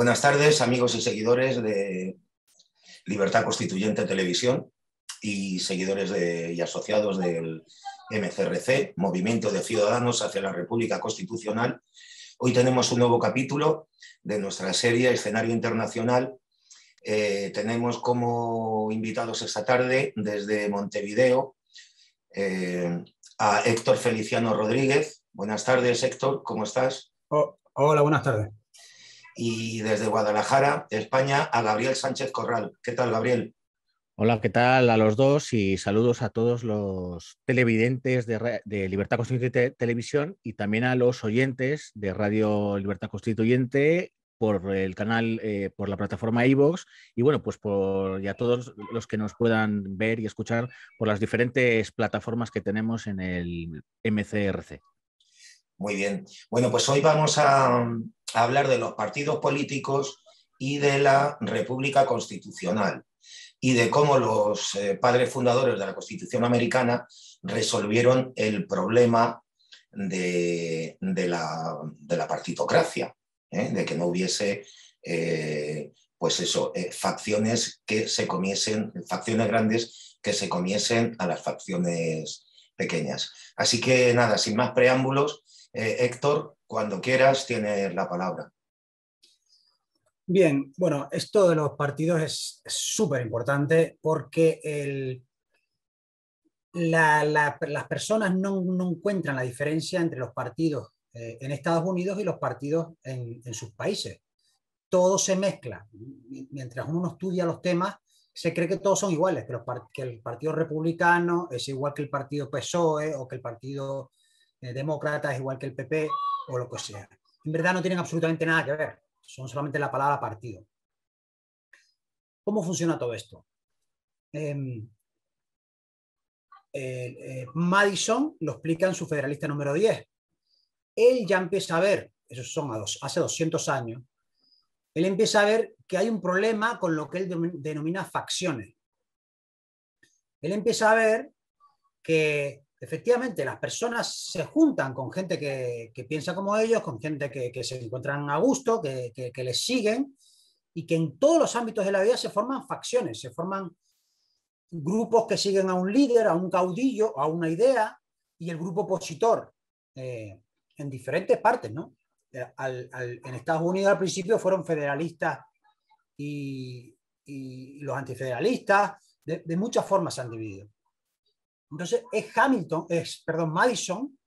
Buenas tardes, amigos y seguidores de Libertad Constituyente Televisión y seguidores y asociados del MCRC, Movimiento de Ciudadanos hacia la República Constitucional. Hoy tenemos un nuevo capítulo de nuestra serie Escenario Internacional. Eh, tenemos como invitados esta tarde desde Montevideo eh, a Héctor Feliciano Rodríguez. Buenas tardes, Héctor, ¿cómo estás? Oh, hola, buenas tardes y desde Guadalajara, España, a Gabriel Sánchez Corral. ¿Qué tal, Gabriel? Hola, ¿qué tal a los dos? Y saludos a todos los televidentes de, Libertad Constituyente Televisión y también a los oyentes de Radio Libertad Constituyente por el canal, eh, por la plataforma iVoox y bueno, pues por ya todos los que nos puedan ver y escuchar por las diferentes plataformas que tenemos en el MCRC. Muy bien. Bueno, pues hoy vamos a, hablar de los partidos políticos y de la República Constitucional y de cómo los eh, padres fundadores de la Constitución americana resolvieron el problema de, la, partitocracia, ¿eh? de que no hubiese eh, pues eso, facciones que se comiesen, facciones grandes que se comiesen a las facciones pequeñas. Así que nada, sin más preámbulos, eh, Héctor, cuando quieras, tienes la palabra. Bien, bueno, esto de los partidos es súper importante porque las personas no, encuentran la diferencia entre los partidos eh, en Estados Unidos y los partidos en, sus países. Todo se mezcla. Mientras uno estudia los temas, se cree que todos son iguales, pero que el Partido Republicano es igual que el Partido PSOE o que el Partido eh, demócrata es igual que el PP o lo que sea. En verdad no tienen absolutamente nada que ver, son solamente la palabra partido. ¿Cómo funciona todo esto? Em, eh, Madison lo explica en su Federalista número 10. Él ya empieza a ver, esos son hace 200 años, él empieza a ver que hay un problema con lo que él denomina facciones. Él empieza a ver que efectivamente las personas se juntan con gente que, piensa como ellos, con gente que, se encuentran a gusto, que, les siguen y que en todos los ámbitos de la vida se forman facciones, se forman grupos que siguen a un líder, a un caudillo, a una idea y el grupo opositor eh, en diferentes partes, ¿no? Eh, en Estados Unidos al principio fueron federalistas y, los antifederalistas, de muchas formas se han dividido. Entonces es Hamilton, es, perdón, Madison,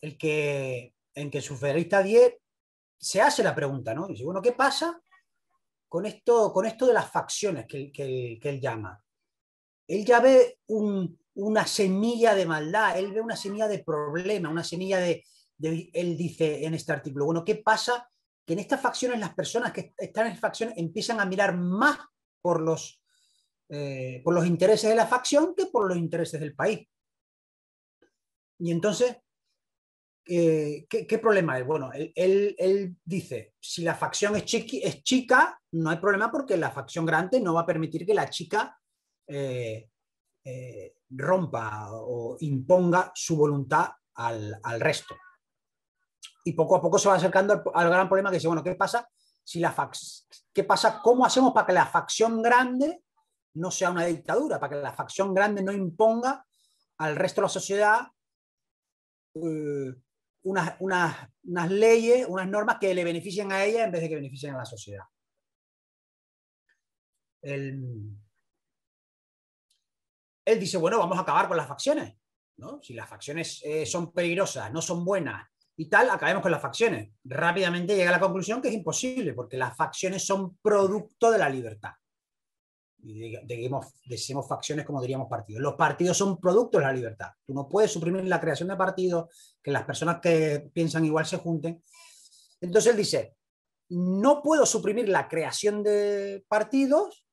el que en que su federalista 10 se hace la pregunta, ¿no? Dice, bueno, ¿qué pasa con esto, con esto de las facciones que, que, él llama? Él ya ve una semilla de maldad, él ve una semilla de problema, una semilla de, Él dice en este artículo, bueno, ¿qué pasa? Que en estas facciones las personas que están en facciones empiezan a mirar más por los eh, por los intereses de la facción que por los intereses del país. Y entonces, eh, ¿qué, problema es? Bueno, él, dice, si la facción es, chiqui, es, chica, no hay problema porque la facción grande no va a permitir que la chica eh, rompa o imponga su voluntad al, resto. Y poco a poco se va acercando al, gran problema que dice, bueno, ¿qué pasa? Si la ¿Qué pasa? ¿Cómo hacemos para que la facción grande no sea una dictadura, para que la facción grande no imponga al resto de la sociedad eh, unas, leyes, unas normas que le beneficien a ella en vez de que beneficien a la sociedad. Él, dice, bueno, vamos a acabar con las facciones. ¿no? Si las facciones eh, son peligrosas, no son buenas y tal, acabemos con las facciones. Rápidamente llega a la conclusión que es imposible, porque las facciones son producto de la libertad y digamos, decimos facciones como diríamos partidos. Los partidos son productos de la libertad. Tú no puedes suprimir la creación de partidos, que las personas que piensan igual se junten. Entonces él dice, no puedo suprimir la creación de partidos,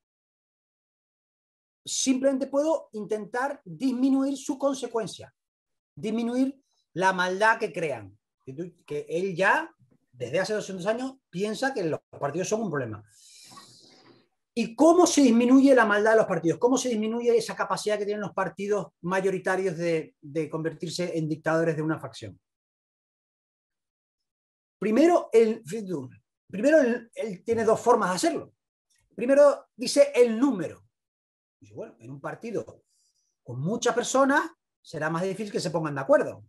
simplemente puedo intentar disminuir su consecuencia, disminuir la maldad que crean. Que él ya, desde hace 200 años, piensa que los partidos son un problema. ¿Y cómo se disminuye la maldad de los partidos? ¿Cómo se disminuye esa capacidad que tienen los partidos mayoritarios de, convertirse en dictadores de una facción? Primero, el, primero él, tiene dos formas de hacerlo. Primero dice el número. bueno, en un partido con muchas personas será más difícil que se pongan de acuerdo.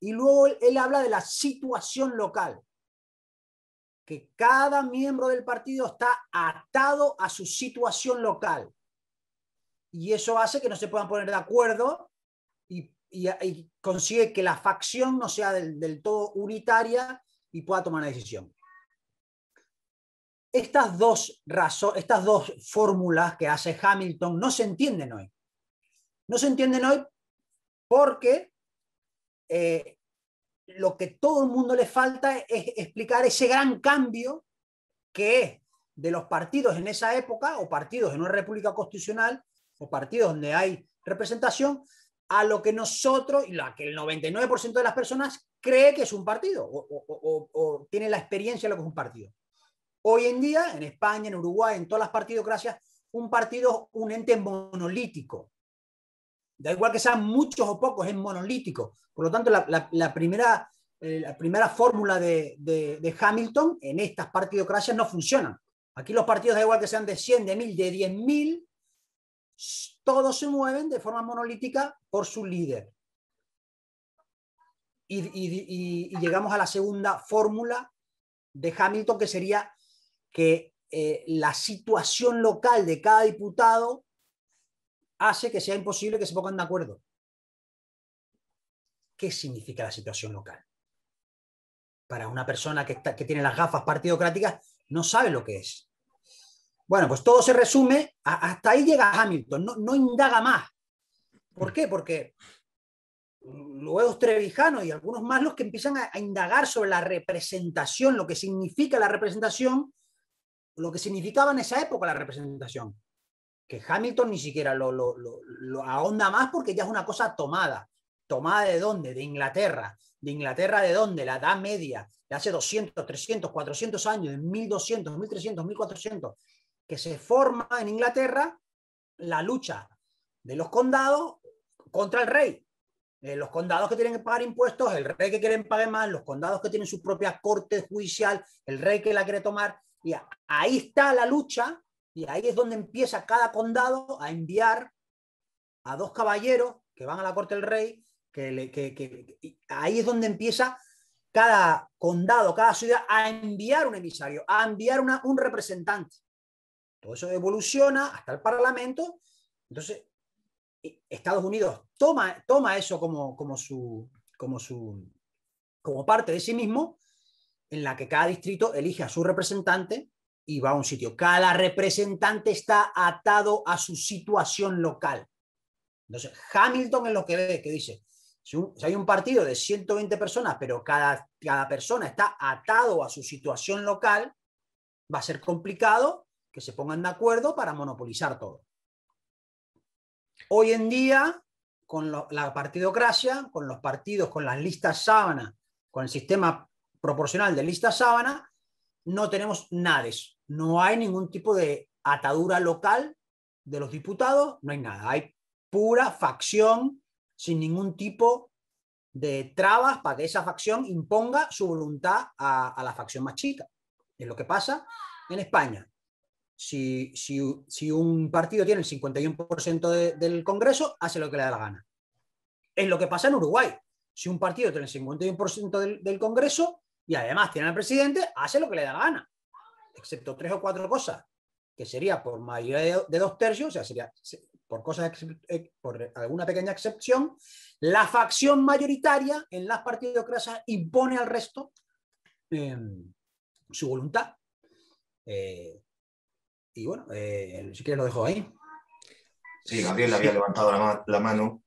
Y luego él habla de la situación local que cada miembro del partido está atado a su situación local. Y eso hace que no se puedan poner de acuerdo y, consigue que la facción no sea del, todo unitaria y pueda tomar una decisión. Estas dos, estas dos fórmulas que hace Hamilton no se entienden hoy. No se entienden hoy porque eh, lo que todo el mundo le falta es explicar ese gran cambio que es de los partidos en esa época, o partidos en una república constitucional, o partidos donde hay representación, a lo que nosotros, y lo que el 99% de las personas cree que es un partido, o, o tiene la experiencia de lo que es un partido. Hoy en día, en España, en Uruguay, en todas las partidocracias, un partido es un ente monolítico, Da igual que sean muchos o pocos, es monolítico. Por lo tanto, la, primera, eh, primera fórmula de, de, Hamilton en estas partidocracias no funciona. Aquí los partidos, da igual que sean de 100, de 1000, de 10.000, todos se mueven de forma monolítica por su líder. Y, llegamos a la segunda fórmula de Hamilton, que sería que eh, la situación local de cada diputado hace que sea imposible que se pongan de acuerdo. ¿Qué significa la situación local? Para una persona que, tiene las gafas partidocráticas, no sabe lo que es. Bueno, pues todo se resume, hasta ahí llega Hamilton, no, indaga más. ¿Por qué? Porque luego Trevijano y algunos más los que empiezan a, indagar sobre la representación, lo que significa la representación, lo que significaba en esa época la representación que Hamilton ni siquiera lo, lo, lo, ahonda más porque ya es una cosa tomada. ¿Tomada de dónde? De Inglaterra. ¿De Inglaterra de dónde? La edad media, de hace 200, 300, 400 años, de 1200, 1300, 1400, que se forma en Inglaterra la lucha de los condados contra el rey. Eh, los condados que tienen que pagar impuestos, el rey que quieren pagar más, los condados que tienen su propia corte judicial, el rey que la quiere tomar. Y ahí está la lucha y ahí es donde empieza cada condado a enviar a dos caballeros que van a la corte del rey, que, ahí es donde empieza cada condado, cada ciudad a enviar un emisario, a enviar un representante. Todo eso evoluciona hasta el Parlamento. Entonces, Estados Unidos toma, eso como, como parte de sí mismo, en la que cada distrito elige a su representante y va a un sitio. Cada representante está atado a su situación local. Entonces, Hamilton es lo que ve, que dice, si, hay un partido de 120 personas, pero cada, cada persona está atado a su situación local, va a ser complicado que se pongan de acuerdo para monopolizar todo. Hoy en día, con la partidocracia, con los partidos, con las listas sábanas, con el sistema proporcional de listas sábana, no tenemos nada eso no hay ningún tipo de atadura local de los diputados, no hay nada. Hay pura facción sin ningún tipo de trabas para que esa facción imponga su voluntad a, la facción más chica. Es lo que pasa en España. Si, un partido tiene el 51% del Congreso, hace lo que le da la gana. Es lo que pasa en Uruguay. Si un partido tiene el 51% del, del Congreso y además tiene al presidente, hace lo que le da la gana excepto tres o cuatro cosas, que sería por mayoría de, dos tercios, o sea, sería por, cosas, por alguna pequeña excepción, la facción mayoritaria en las partidocracias impone al resto em, su voluntad. Eh, y bueno, eh, si quieres lo dejo ahí. Sí, Gabriel había levantado la mano.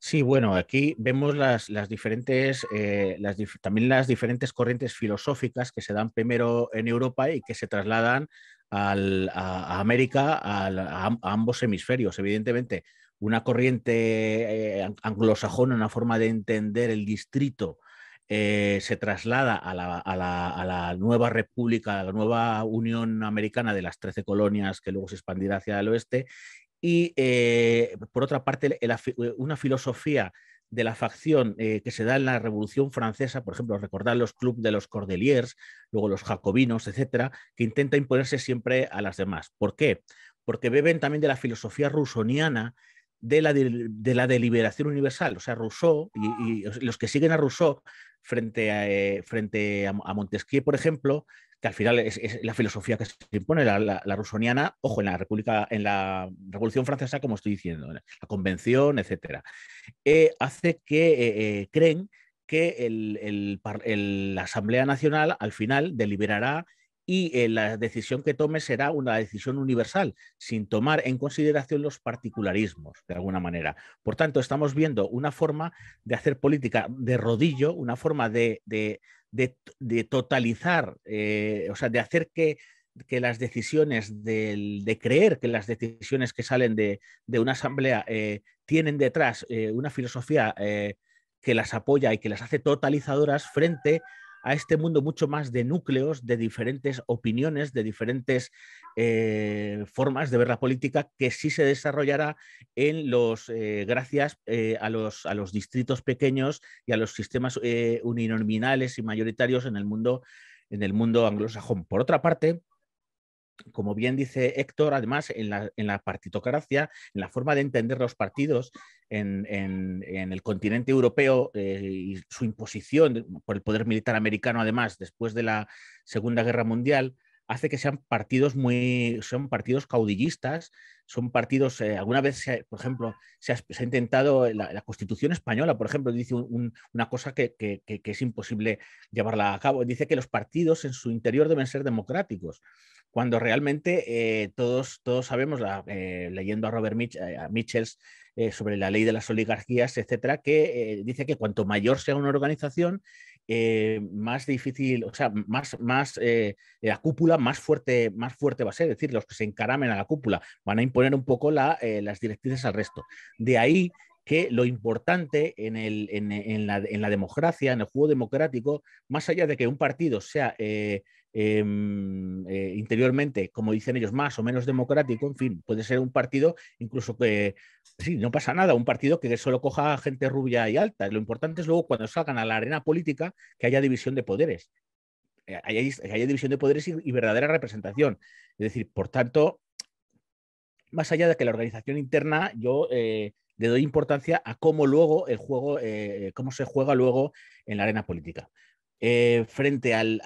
Sí, bueno, aquí vemos las, diferentes, eh, también las diferentes corrientes filosóficas que se dan primero en Europa y que se trasladan a, América, a, ambos hemisferios. Evidentemente, una corriente eh, anglosajona, una forma de entender el distrito, eh, se traslada a la, nueva república, a la nueva Unión Americana de las trece colonias que luego se expandirá hacia el oeste, y eh, por otra parte eh, una filosofía de la facción eh, que se da en la Revolución Francesa, por ejemplo, recordar los club de los Cordeliers, luego los jacobinos, etcétera, que intenta imponerse siempre a las demás. ¿Por qué? Porque beben también de la filosofía rusoniana de la, deliberación universal. O sea, Rousseau y, los que siguen a Rousseau frente frente a Montesquieu, por ejemplo, que al final es, la filosofía que se impone, la, la, ojo, en la República, en la Revolución Francesa, como estoy diciendo, la Convención, etcétera, eh, hace que eh, eh, creen que la Asamblea Nacional al final deliberará y eh, la decisión que tome será una decisión universal, sin tomar en consideración los particularismos, de alguna manera. Por tanto, estamos viendo una forma de hacer política de rodillo, una forma de, totalizar, eh, o sea, de hacer que las decisiones de creer que las decisiones que salen de, una asamblea eh, tienen detrás una filosofía que las apoya y que las hace totalizadoras frente a este mundo mucho más de núcleos, de diferentes opiniones, de diferentes eh, formas de ver la política, que sí se desarrollará en los, eh, gracias eh, a, los, a, los, distritos pequeños y a los sistemas uninominales y mayoritarios en el mundo, en el mundo anglosajón. Por otra parte, como bien dice Héctor, además en la, en la, partitocracia, en la forma de entender los partidos en, en, el continente europeo eh, y su imposición por el poder militar americano, además, después de la Segunda Guerra Mundial, hace que sean partidos muy, son partidos caudillistas, son partidos, eh, alguna vez, por ejemplo, se ha, intentado, la, Constitución española, por ejemplo, dice una cosa que, que, es imposible llevarla a cabo, dice que los partidos en su interior deben ser democráticos cuando realmente eh, todos, todos sabemos, eh, leyendo a Robert eh, Mitchells sobre la ley de las oligarquías, etcétera, que dice que cuanto mayor sea una organización, más difícil, o sea, más, más la cúpula más fuerte, más fuerte va a ser. Es decir, los que se encaramen a la cúpula van a imponer un poco las directrices al resto. De ahí que lo importante en, la, democracia, en el juego democrático, más allá de que un partido sea Em, eh, interiormente, como dicen ellos, más o menos democrático, en fin, puede ser un partido incluso que, sí, no pasa nada, un partido que solo coja gente rubia y alta. Lo importante es luego cuando salgan a la arena política que haya división de poderes, eh, haya, división de poderes y, verdadera representación. Es decir, por tanto, más allá de que la organización interna, yo eh, le doy importancia a cómo luego el juego, cómo se juega luego en la arena política. Eh, frente al,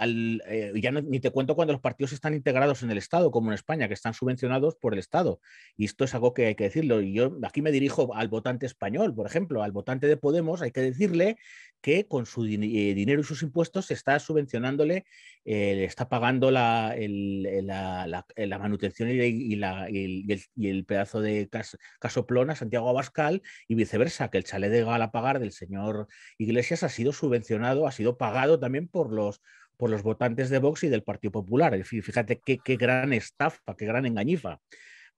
eh, ya ni te cuento cuando los partidos están integrados en el Estado, como en España, que están subvencionados por el Estado. Y esto es algo que hay que decirlo. Y yo aquí me dirijo al votante español, por ejemplo, al votante de Podemos, hay que decirle que con su eh, dinero y sus impuestos se está subvencionándole, está pagando la, la, manutención y, el, pedazo de casoplona Santiago Abascal y viceversa, que el chalet de pagar del señor Iglesias ha sido subvencionado, ha sido pagado también por los, por los votantes de Vox y del Partido Popular. fíjate qué, qué gran estafa, qué gran engañifa.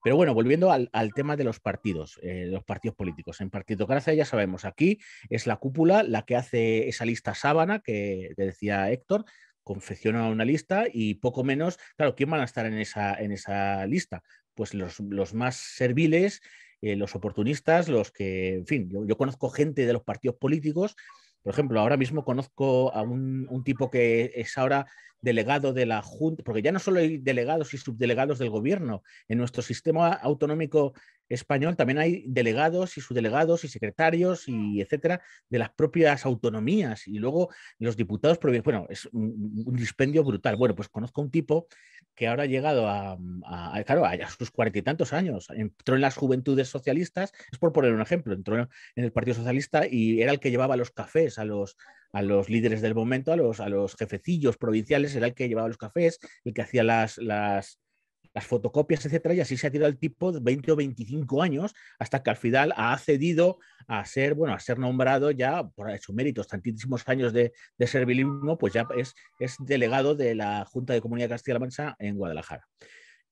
Pero bueno, volviendo al, tema de los partidos, eh, los partidos políticos. En Partido partidocracia ya sabemos, aquí es la cúpula la que hace esa lista sábana que decía Héctor, confecciona una lista y poco menos, claro, ¿quién van a estar en esa, en esa lista? Pues los, más serviles, eh, los oportunistas, los que, en fin, yo conozco gente de los partidos políticos por ejemplo, ahora mismo conozco a un, tipo que es ahora delegado de la Junta, porque ya no solo hay delegados y subdelegados del gobierno, en nuestro sistema autonómico español también hay delegados y subdelegados y secretarios y etcétera de las propias autonomías y luego los diputados, bueno, es un, dispendio brutal. Bueno, pues conozco un tipo que ahora ha llegado a, a claro, a sus cuarenta y tantos años, entró en las juventudes socialistas, es por poner un ejemplo, entró en el Partido Socialista y era el que llevaba los cafés a los a los líderes del momento, a los, a los jefecillos provinciales, era el que llevaba los cafés, el que hacía las, fotocopias, etcétera, y así se ha tirado el tipo 20 o 25 años hasta que al final ha accedido a ser, bueno, a ser nombrado ya por sus méritos, tantísimos años de, de servilismo, pues ya es, es delegado de la Junta de Comunidad Castilla-La Mancha en Guadalajara.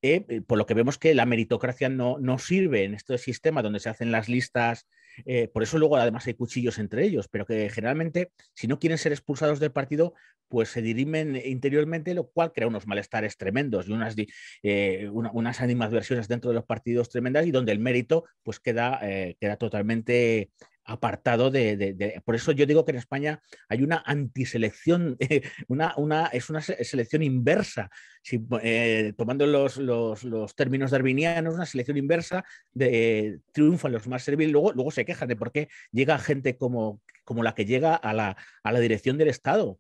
Eh, eh, por lo que vemos que la meritocracia no, no sirve en este sistema donde se hacen las listas, eh, por eso luego además hay cuchillos entre ellos, pero que generalmente si no quieren ser expulsados del partido, pues se dirimen interiormente, lo cual crea unos malestares tremendos y unas, eh, versiones animadversiones dentro de los partidos tremendas y donde el mérito pues queda, queda totalmente apartado de, Por eso yo digo que en España hay una antiselección, una, es una selección inversa. Eh, tomando los, los, términos darwinianos, una selección inversa, de, triunfan los más serviles, luego, luego se quejan de por qué llega gente como, como la que llega a la, a la dirección del Estado.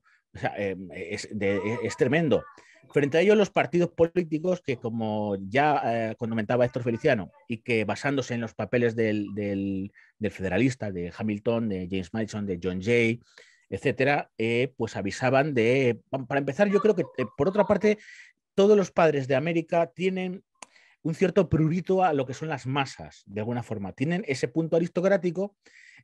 Em, es, es, tremendo. Frente a ello, los partidos políticos que, como ya eh, comentaba Héctor Feliciano, y que basándose en los papeles del, federalista, de Hamilton, de James Madison, de John Jay, etcétera, eh, pues avisaban de. Para empezar, yo creo que, eh, por otra parte, todos los padres de América tienen un cierto prurito a lo que son las masas, de alguna forma. Tienen ese punto aristocrático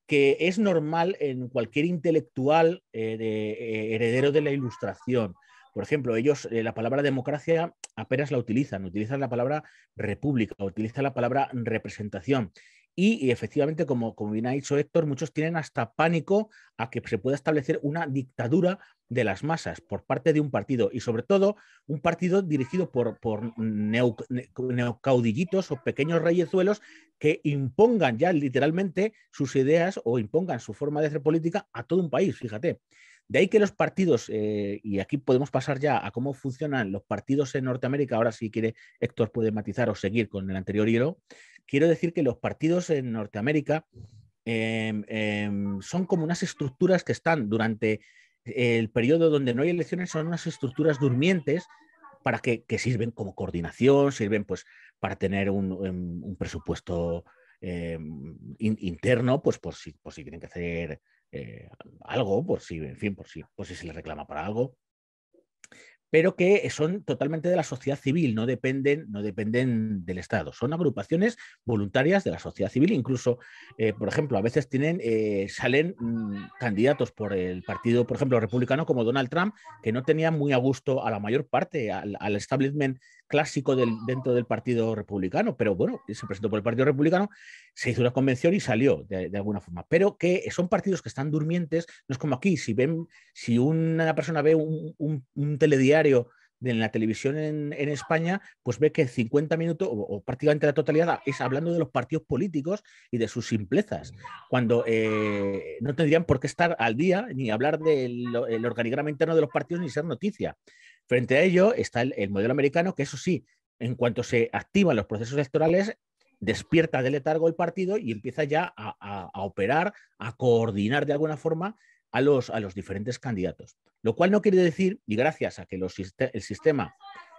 que es normal en cualquier intelectual heredero de la ilustración, por ejemplo, ellos eh, la palabra democracia apenas la utilizan, utilizan la palabra república, utilizan la palabra representación. Y, efectivamente, como, bien ha dicho Héctor, muchos tienen hasta pánico a que se pueda establecer una dictadura de las masas por parte de un partido y sobre todo un partido dirigido por, por neocaudillitos o pequeños reyezuelos que impongan ya literalmente sus ideas o impongan su forma de hacer política a todo un país, fíjate. De ahí que los partidos, eh, y aquí podemos pasar ya a cómo funcionan los partidos en Norteamérica, ahora si quiere Héctor puede matizar o seguir con el anterior hilo, quiero decir que los partidos en Norteamérica em, em, son como unas estructuras que están durante el periodo donde no hay elecciones, son unas estructuras durmientes para que, sirven como coordinación, sirven pues para tener un, em, presupuesto interno, pues por si tienen que hacer eh, algo, por si, en fin, por si, por si se le reclama para algo, pero que son totalmente de la sociedad civil, no dependen, no dependen del Estado. Son agrupaciones voluntarias de la sociedad civil, incluso, eh, por ejemplo, a veces tienen, eh, salen mm, candidatos por el partido, por ejemplo, republicano, como Donald Trump, que no tenía muy a gusto a la mayor parte, al establishment clásico dentro del Partido Republicano, pero bueno, se presentó por el Partido Republicano, se hizo una convención y salió de, alguna forma. Pero que son partidos que están durmientes, no es como aquí, si ven, si una persona ve un, telediario en la televisión en, España, pues ve que 50 minutos o, prácticamente la totalidad es hablando de los partidos políticos y de sus simplezas, cuando eh, no tendrían por qué estar al día ni hablar del organigrama interno de los partidos ni ser noticia. Frente a ello está el, modelo americano, que eso sí, en cuanto se activan los procesos electorales, despierta del letargo el partido y empieza ya a, operar, a coordinar de alguna forma a los, diferentes candidatos. Lo cual no quiere decir, y gracias a que el sistema,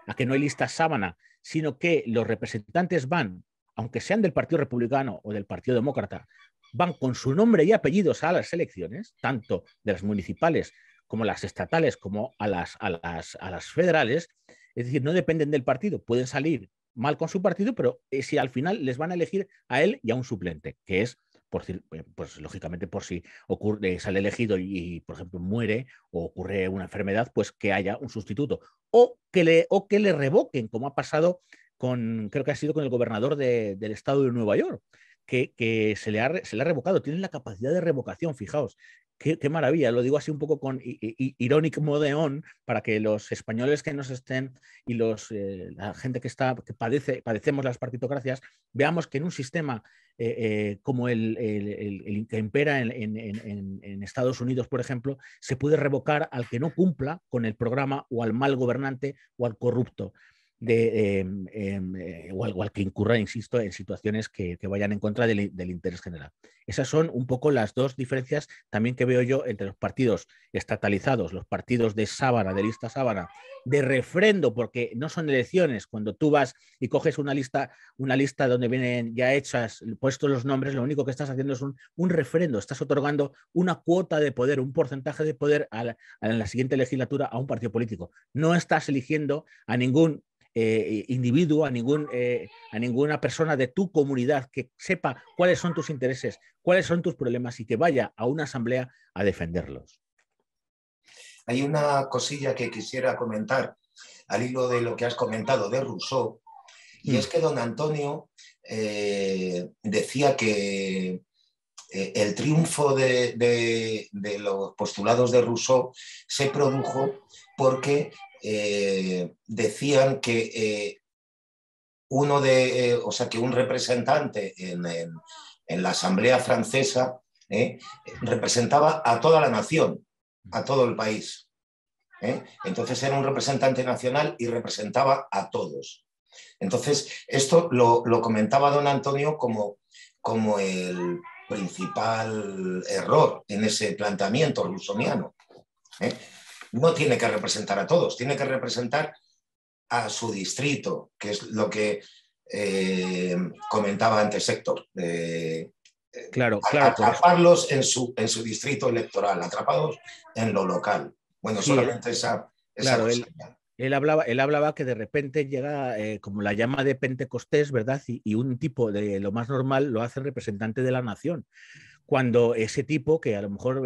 a que no hay lista sábana, sino que los representantes van, aunque sean del Partido Republicano o del Partido Demócrata, van con su nombre y apellidos a las elecciones, tanto de las municipales como las estatales, como a las, a las, federales, es decir, no dependen del partido, pueden salir mal con su partido, pero eh, si al final les van a elegir a él y a un suplente, que es, por, eh, pues lógicamente, por si ocurre, sale elegido y, por ejemplo, muere o ocurre una enfermedad, pues que haya un sustituto. O que le, o que le revoquen, como ha pasado con, creo que ha sido con el gobernador del estado de Nueva York, que, se, le ha, se, le ha, revocado, tienen la capacidad de revocación, fijaos, Qué, maravilla, lo digo así un poco con irónico modo para que los españoles que nos estén y los, eh, la gente que, está, que padece, padecemos las partitocracias, veamos que en un sistema eh, eh, como el, que impera en, Estados Unidos, por ejemplo, se puede revocar al que no cumpla con el programa o al mal gobernante o al corrupto de, em, em, eh, o, al, que incurra, insisto, en situaciones que, vayan en contra del, interés general. Esas son un poco las dos diferencias también que veo yo entre los partidos estatalizados, los partidos de sábana, de lista sábana, de refrendo, porque no son elecciones. Cuando tú vas y coges una lista, una lista donde vienen ya hechas, puestos los nombres, lo único que estás haciendo es un, refrendo, estás otorgando una cuota de poder, un porcentaje de poder a a la siguiente legislatura a un partido político. No estás eligiendo a ningún eh, individuo, a, ningún, eh, a ninguna persona de tu comunidad que sepa cuáles son tus intereses, cuáles son tus problemas y que vaya a una asamblea a defenderlos. Hay una cosilla que quisiera comentar al hilo de lo que has comentado de Rousseau, y es mm. que don Antonio eh, decía que el triunfo de, de, los postulados de Rousseau se produjo porque eh, decían que eh, uno de, eh, o sea, que un representante en, la Asamblea Francesa representaba a toda la nación, a todo el país. Entonces era un representante nacional y representaba a todos. Entonces, esto lo, comentaba don Antonio como, como el principal error en ese planteamiento rusoniano no tiene que representar a todos, tiene que representar a su distrito, que es lo que eh, comentaba antes Héctor. Eh, claro, claro. Atraparlos En, su, en su distrito electoral, atrapados en lo local. Bueno, solamente esa... claro, él, hablaba, él hablaba que de repente llega eh, como la llama de Pentecostés, ¿verdad? Y, un tipo de lo más normal lo hace representante de la nación cuando ese tipo, que a lo mejor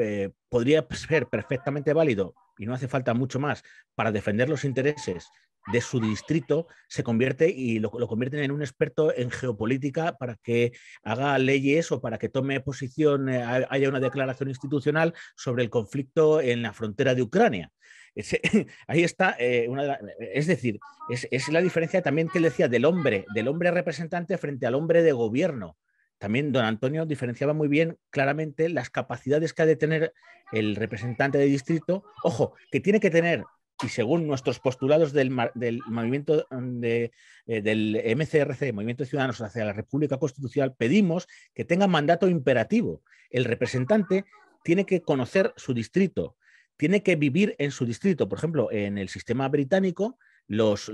podría ser perfectamente válido y no hace falta mucho más, para defender los intereses de su distrito, se convierte y lo, convierten en un experto en geopolítica para que haga leyes o para que tome posición, eh, haya una declaración institucional sobre el conflicto en la frontera de Ucrania. ahí está, eh, eh, es decir, es, es, la diferencia también que él decía del hombre, del hombre representante frente al hombre de gobierno también don Antonio diferenciaba muy bien claramente las capacidades que ha de tener el representante de distrito. Ojo, que tiene que tener, y según nuestros postulados del, movimiento mm, eh, del MCRC, Movimiento de Ciudadanos hacia la República Constitucional, pedimos que tenga mandato imperativo. El representante tiene que conocer su distrito, tiene que vivir en su distrito. Por ejemplo, en el sistema británico, los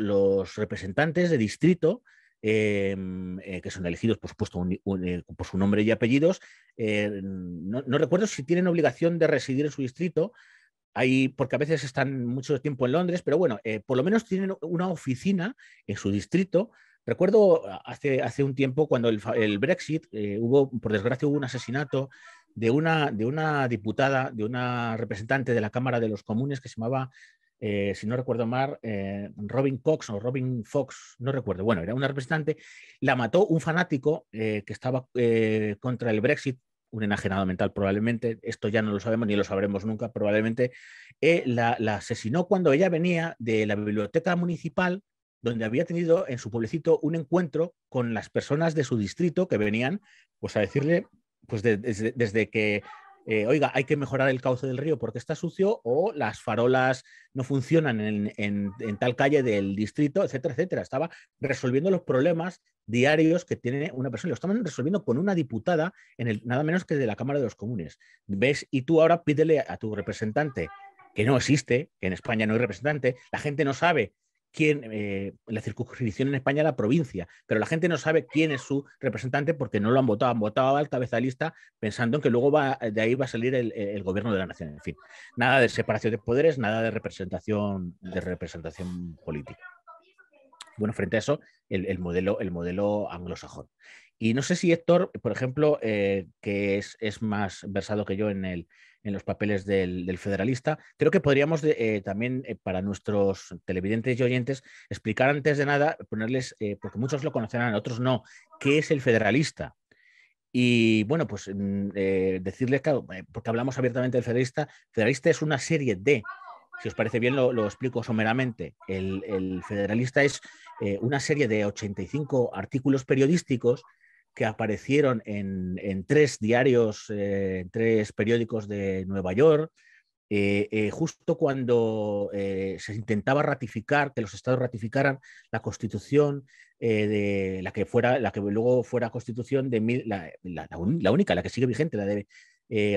representantes de distrito Em, eh, que son elegidos, por supuesto, eh, por su nombre y apellidos. Eh, no, recuerdo si tienen obligación de residir en su distrito, ahí, porque a veces están mucho tiempo en Londres, pero bueno, por lo menos tienen una oficina en su distrito. Recuerdo hace, hace un tiempo cuando el, Brexit hubo, por desgracia, hubo un asesinato de una, de una diputada, de una representante de la Cámara de los Comunes que se llamaba eh, si no recuerdo mal, eh, Robin Cox o Robin Fox, no recuerdo, bueno, era una representante, la mató un fanático eh, que estaba contra el Brexit, un enajenado mental probablemente, esto ya no lo sabemos ni lo sabremos nunca, probablemente, la, asesinó cuando ella venía de la biblioteca municipal donde había tenido en su pueblecito un encuentro con las personas de su distrito que venían pues a decirle pues desde, que eh, oiga, hay que mejorar el cauce del río porque está sucio o las farolas no funcionan en, tal calle del distrito, etcétera, etcétera. Estaba resolviendo los problemas diarios que tiene una persona. Lo estaban resolviendo con una diputada, en el, nada menos que de la Cámara de los Comunes. ¿Ves? Y tú ahora pídele a tu representante, que no existe, que en España no hay representante, la gente no sabe eh, la circunscripción en España la provincia, pero la gente no sabe quién es su representante porque no lo han votado, han votado al cabeza lista pensando en que luego de ahí va a salir el, gobierno de la nación. En fin, nada de separación de poderes, nada de representación, de representación política. Bueno, frente a eso, modelo, el modelo anglosajón. Y no sé si Héctor, por ejemplo, eh, que es, más versado que yo en, el, en los papeles del, federalista, creo que podríamos eh, también eh, para nuestros televidentes y oyentes explicar antes de nada, ponerles, porque muchos lo conocerán, otros no, qué es el federalista. Y bueno, pues mm, decirles, porque hablamos abiertamente del federalista, federalista es una serie de si os parece bien, lo, explico someramente. El, Federalista es una serie de 85 artículos periodísticos que aparecieron en, tres diarios, eh, en tres periódicos de Nueva York, eh, eh, justo cuando se intentaba ratificar, que los estados ratificaran la constitución de la que fuera, la que luego fuera constitución de la, única, la que sigue vigente, la de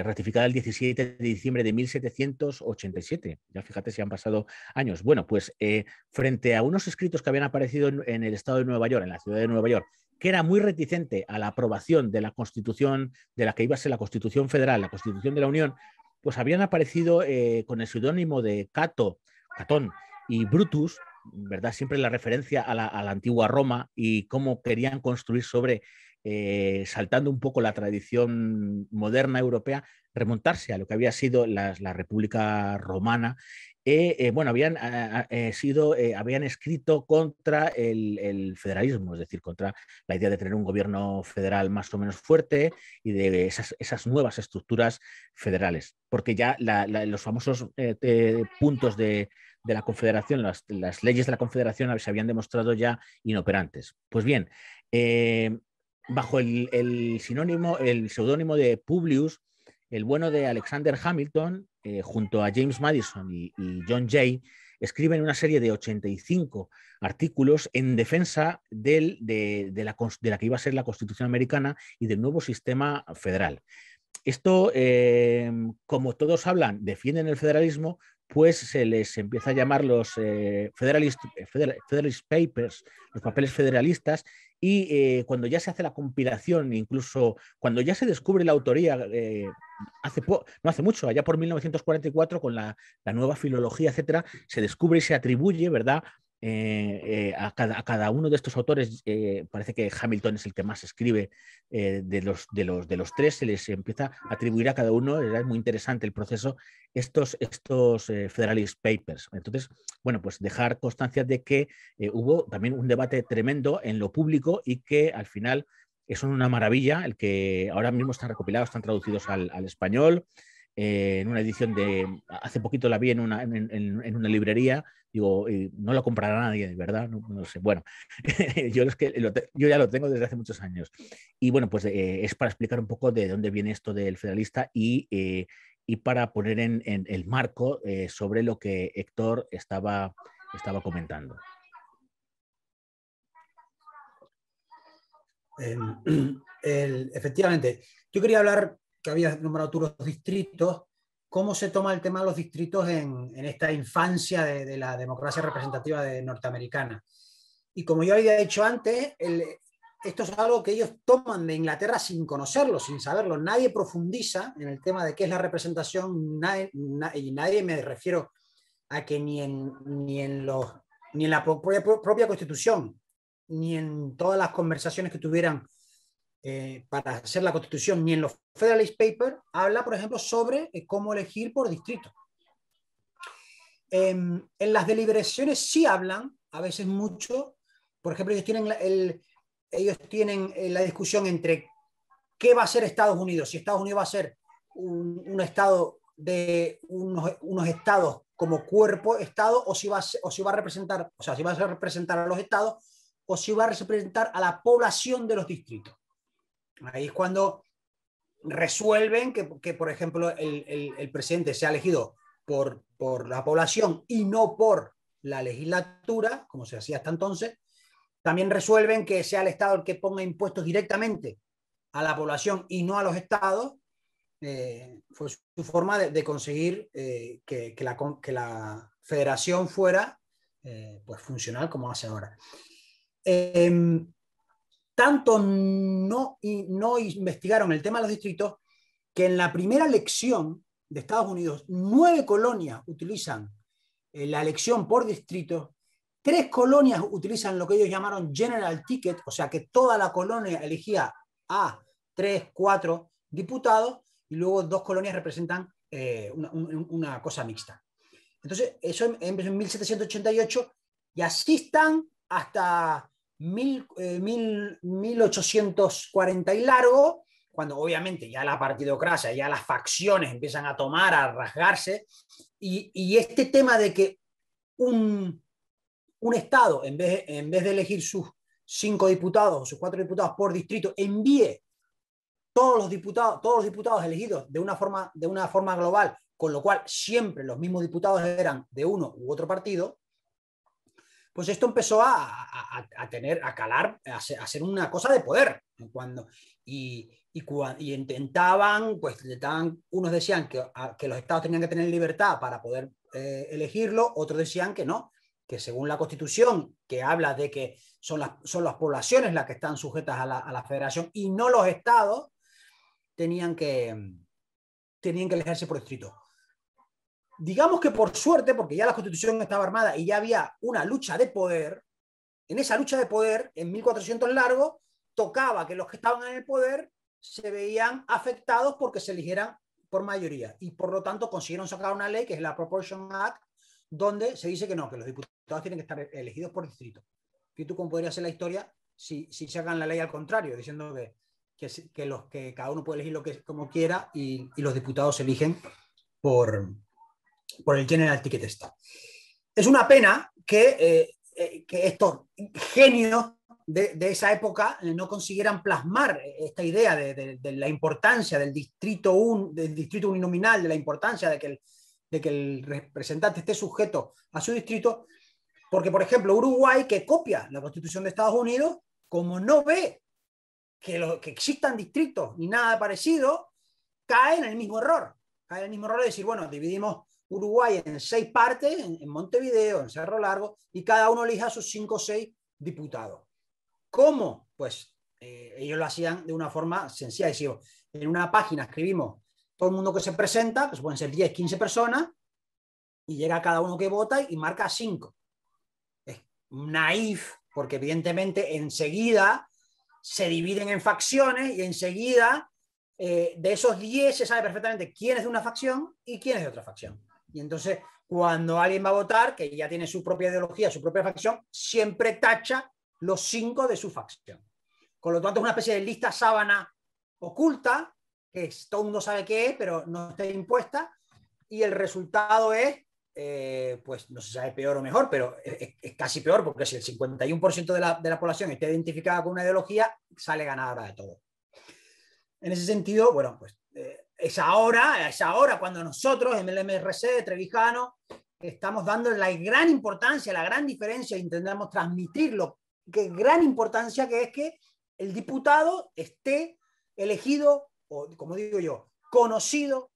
ratificada el 17 de diciembre de 1787. Ya fíjate si han pasado años. Bueno, pues frente a unos escritos que habían aparecido en el estado de Nueva York, en la ciudad de Nueva York, que era muy reticente a la aprobación de la Constitución, de la que iba a ser la Constitución Federal, la Constitución de la Unión, pues habían aparecido eh, con el seudónimo de Cato, Catón y Brutus, ¿verdad? Siempre la referencia a la, antigua Roma y cómo querían construir sobre, eh, saltando un poco la tradición moderna europea, remontarse a lo que había sido la República Romana eh, eh, bueno, habían, eh, sido, habían escrito contra el, federalismo, es decir, contra la idea de tener un gobierno federal más o menos fuerte y de esas, nuevas estructuras federales, porque ya los famosos puntos de, la Confederación, las, leyes de la Confederación se habían demostrado ya inoperantes. Pues bien, bajo el, el sinónimo, el seudónimo de Publius, el bueno de Alexander Hamilton, eh, junto a James Madison y, John Jay, escriben una serie de 85 artículos en defensa de, la, que iba a ser la Constitución americana y del nuevo sistema federal. Esto, eh, como todos hablan, defienden el federalismo, pues se les empieza a llamar los eh, eh, Federalist, Papers, los papeles federalistas, y eh, cuando ya se hace la compilación, incluso cuando ya se descubre la autoría, hace no hace mucho, allá por 1944, con la, la nueva filología, etcétera, se descubre y se atribuye, ¿verdad?, eh, eh, a, cada, uno de estos autores, eh, parece que Hamilton es el que más escribe de los, de, los, de, los, tres, se les empieza a atribuir a cada uno, es muy interesante el proceso, estos, estos Federalist Papers. Entonces, bueno, pues dejar constancia de que hubo también un debate tremendo en lo público y que al final es una maravilla, el que ahora mismo están recopilados, están traducidos al español. Eh, en una edición de, hace poquito la vi en una, librería, digo, no la comprará nadie, ¿verdad? No, sé, bueno, yo, que yo ya lo tengo desde hace muchos años. Y bueno, pues eh, es para explicar un poco de dónde viene esto del federalista y, eh, para poner en, el marco sobre lo que Héctor estaba, estaba comentando. Em, efectivamente, yo quería hablar que habías nombrado tú los distritos, ¿cómo se toma el tema de los distritos en, esta infancia de, la democracia representativa de norteamericana? Y como yo había dicho antes, esto es algo que ellos toman de Inglaterra sin conocerlo, sin saberlo. Nadie profundiza en el tema de qué es la representación nadie, y nadie me refiero a que ni en, ni en, los, ni en la propia, propia, constitución, ni en todas las conversaciones que tuvieran eh, para hacer la constitución, ni en los Federalist Papers, habla, por ejemplo, sobre eh, cómo elegir por distrito. Em, en las deliberaciones sí hablan, a veces mucho, por ejemplo, ellos tienen, la, el, ellos tienen eh, la discusión entre qué va a ser Estados Unidos, si Estados Unidos va a ser un, estado de unos, estados como cuerpo estado o si, va o si va a representar, o sea, si va a representar a los estados o si va a representar a la población de los distritos. Ahí es cuando resuelven que, que por ejemplo, el, el, presidente sea elegido por, por la población y no por la legislatura, como se hacía hasta entonces. También resuelven que sea el Estado el que ponga impuestos directamente a la población y no a los estados. Eh, fue su forma de, conseguir eh, que, que, la, que la federación fuera eh, pues funcional como hace ahora. Em, tanto no, investigaron el tema de los distritos que en la primera elección de Estados Unidos, nueve colonias utilizan eh, la elección por distrito, tres colonias utilizan lo que ellos llamaron general ticket, o sea que toda la colonia elegía a tres, cuatro diputados y luego dos colonias representan eh, una, cosa mixta. Entonces, eso em, en 1788 y así están hasta eh, mil, mil, 1840 y largo, cuando obviamente ya la partidocracia, ya las facciones empiezan a tomar, a rasgarse, y, este tema de que un, Estado, en vez, en vez de elegir sus cinco diputados o sus cuatro diputados por distrito, envíe todos los diputados, todos los diputados elegidos de una, forma, de una forma global, con lo cual siempre los mismos diputados eran de uno u otro partido, pues esto empezó a, tener, a calar, a ser, una cosa de poder. Cuando, y, intentaban, pues unos decían que, que, los estados tenían que tener libertad para poder eh, elegirlo, otros decían que no, que según la Constitución, que habla de que son las, son las poblaciones las que están sujetas a la, federación y no los estados, tenían que, tenían que elegirse por escrito digamos que por suerte, porque ya la constitución estaba armada y ya había una lucha de poder, en esa lucha de poder, en 1400 largo, tocaba que los que estaban en el poder se veían afectados porque se eligieran por mayoría y por lo tanto consiguieron sacar una ley que es la Proportion Act, donde se dice que no, que los diputados tienen que estar elegidos por distrito. Y tú cómo podría ser la historia si, si sacan la ley al contrario, diciendo que, que, los, que cada uno puede elegir lo que, como quiera y, y los diputados se eligen por, por el General Ticket está. Es una pena que, eh, eh, que estos genios de, de, esa época eh, no consiguieran plasmar esta idea de, de, la importancia del distrito, un, del distrito uninominal, de la importancia de que, el, de que el representante esté sujeto a su distrito, porque, por ejemplo, Uruguay, que copia la constitución de Estados Unidos, como no ve que, que existan distritos ni nada parecido, cae en el mismo error. Cae en el mismo error de decir, bueno, dividimos Uruguay en seis partes, en, Montevideo, en Cerro Largo, y cada uno elija a sus cinco o seis diputados. ¿Cómo? Pues eh, ellos lo hacían de una forma sencilla. Es en una página escribimos todo el mundo que se presenta, que pueden ser 10, 15 personas, y llega cada uno que vota y marca cinco. Es naif, porque evidentemente enseguida se dividen en facciones y enseguida eh, de esos 10 se sabe perfectamente quién es de una facción y quién es de otra facción. Y entonces, cuando alguien va a votar, que ya tiene su propia ideología, su propia facción, siempre tacha los cinco de su facción. Con lo tanto, es una especie de lista sábana oculta, que todo el mundo sabe qué es, pero no está impuesta, y el resultado es, eh, pues no se sabe peor o mejor, pero es, casi peor, porque si el 51% de la, de la población está identificada con una ideología, sale ganadora de todo. En ese sentido, bueno, pues eh, es ahora, es ahora cuando nosotros, en el MRC, Trevijano, estamos dando la gran importancia, la gran diferencia, intentamos transmitirlo. Qué que gran importancia que es que el diputado esté elegido, o como digo yo, conocido,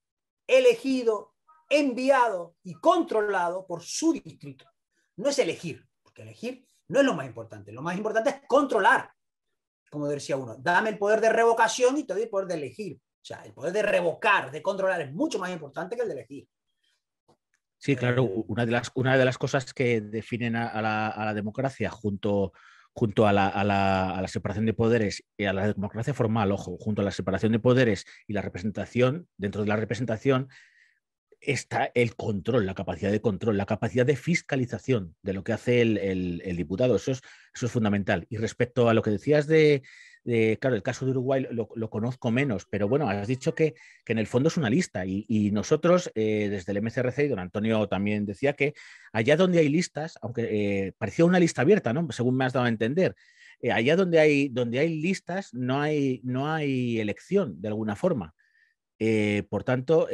elegido, enviado y controlado por su distrito. No es elegir, porque elegir no es lo más importante, lo más importante es controlar, como decía uno, dame el poder de revocación y te doy el poder de elegir. O sea, el poder de revocar, de controlar es mucho más importante que el de elegir. Sí, claro, una de las, una de las cosas que definen a, la, democracia junto, junto a la, separación de poderes y a la democracia formal, ojo, junto a la separación de poderes y la representación, dentro de la representación está el control, la capacidad de control, la capacidad de fiscalización de lo que hace el, diputado. Eso eso es fundamental. Y respecto a lo que decías de, claro, el caso de Uruguay lo, conozco menos, pero bueno, has dicho que, en el fondo es una lista y, nosotros eh, desde el MCRC, y don Antonio también decía que allá donde hay listas, aunque eh, parecía una lista abierta, ¿no? según me has dado a entender, eh, allá donde hay, donde hay listas no hay, no hay elección de alguna forma. por tanto,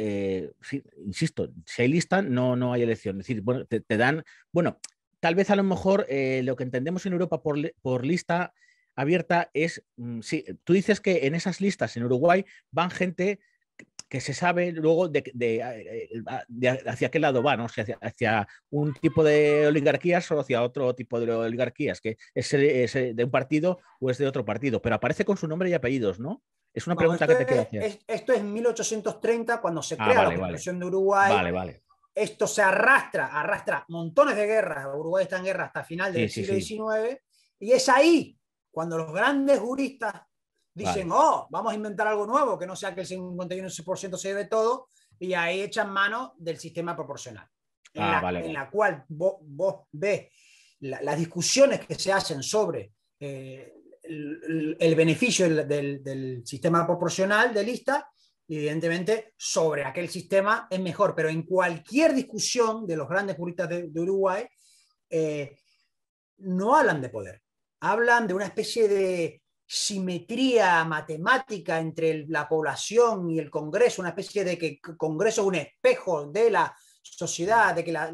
insisto, si hay lista, no, no hay elección. Es decir, bueno, te, dan, bueno, tal vez a lo mejor lo que entendemos en Europa por lista abierta es, mm, sí, tú dices que en esas listas en Uruguay van gente que se sabe luego de, eh, hacia qué lado va, ¿no? O hacia, un tipo de oligarquías o hacia otro tipo de oligarquías, que es, eh, de un partido o es de otro partido, pero aparece con su nombre y apellidos, ¿no? Es una pregunta que te quiero hacer. esto es 1830, cuando se ah, crea la Constitución de Uruguay. Vale, vale esto se arrastra, arrastra montones de guerras. Uruguay está en guerra hasta final del siglo XIX. Y es ahí cuando los grandes juristas dicen, oh, vamos a inventar algo nuevo, que no sea que el 51% se lleve todo, y ahí echan mano del sistema proporcional, en, ah, la, cual vos, ves las discusiones que se hacen sobre eh, el, beneficio del, sistema proporcional de lista, evidentemente sobre aquel sistema es mejor, pero en cualquier discusión de los grandes juristas de, Uruguay, eh, no hablan de poder, hablan de una especie de simetría matemática entre la población y el Congreso, una especie de que el Congreso es un espejo de la sociedad, de que la...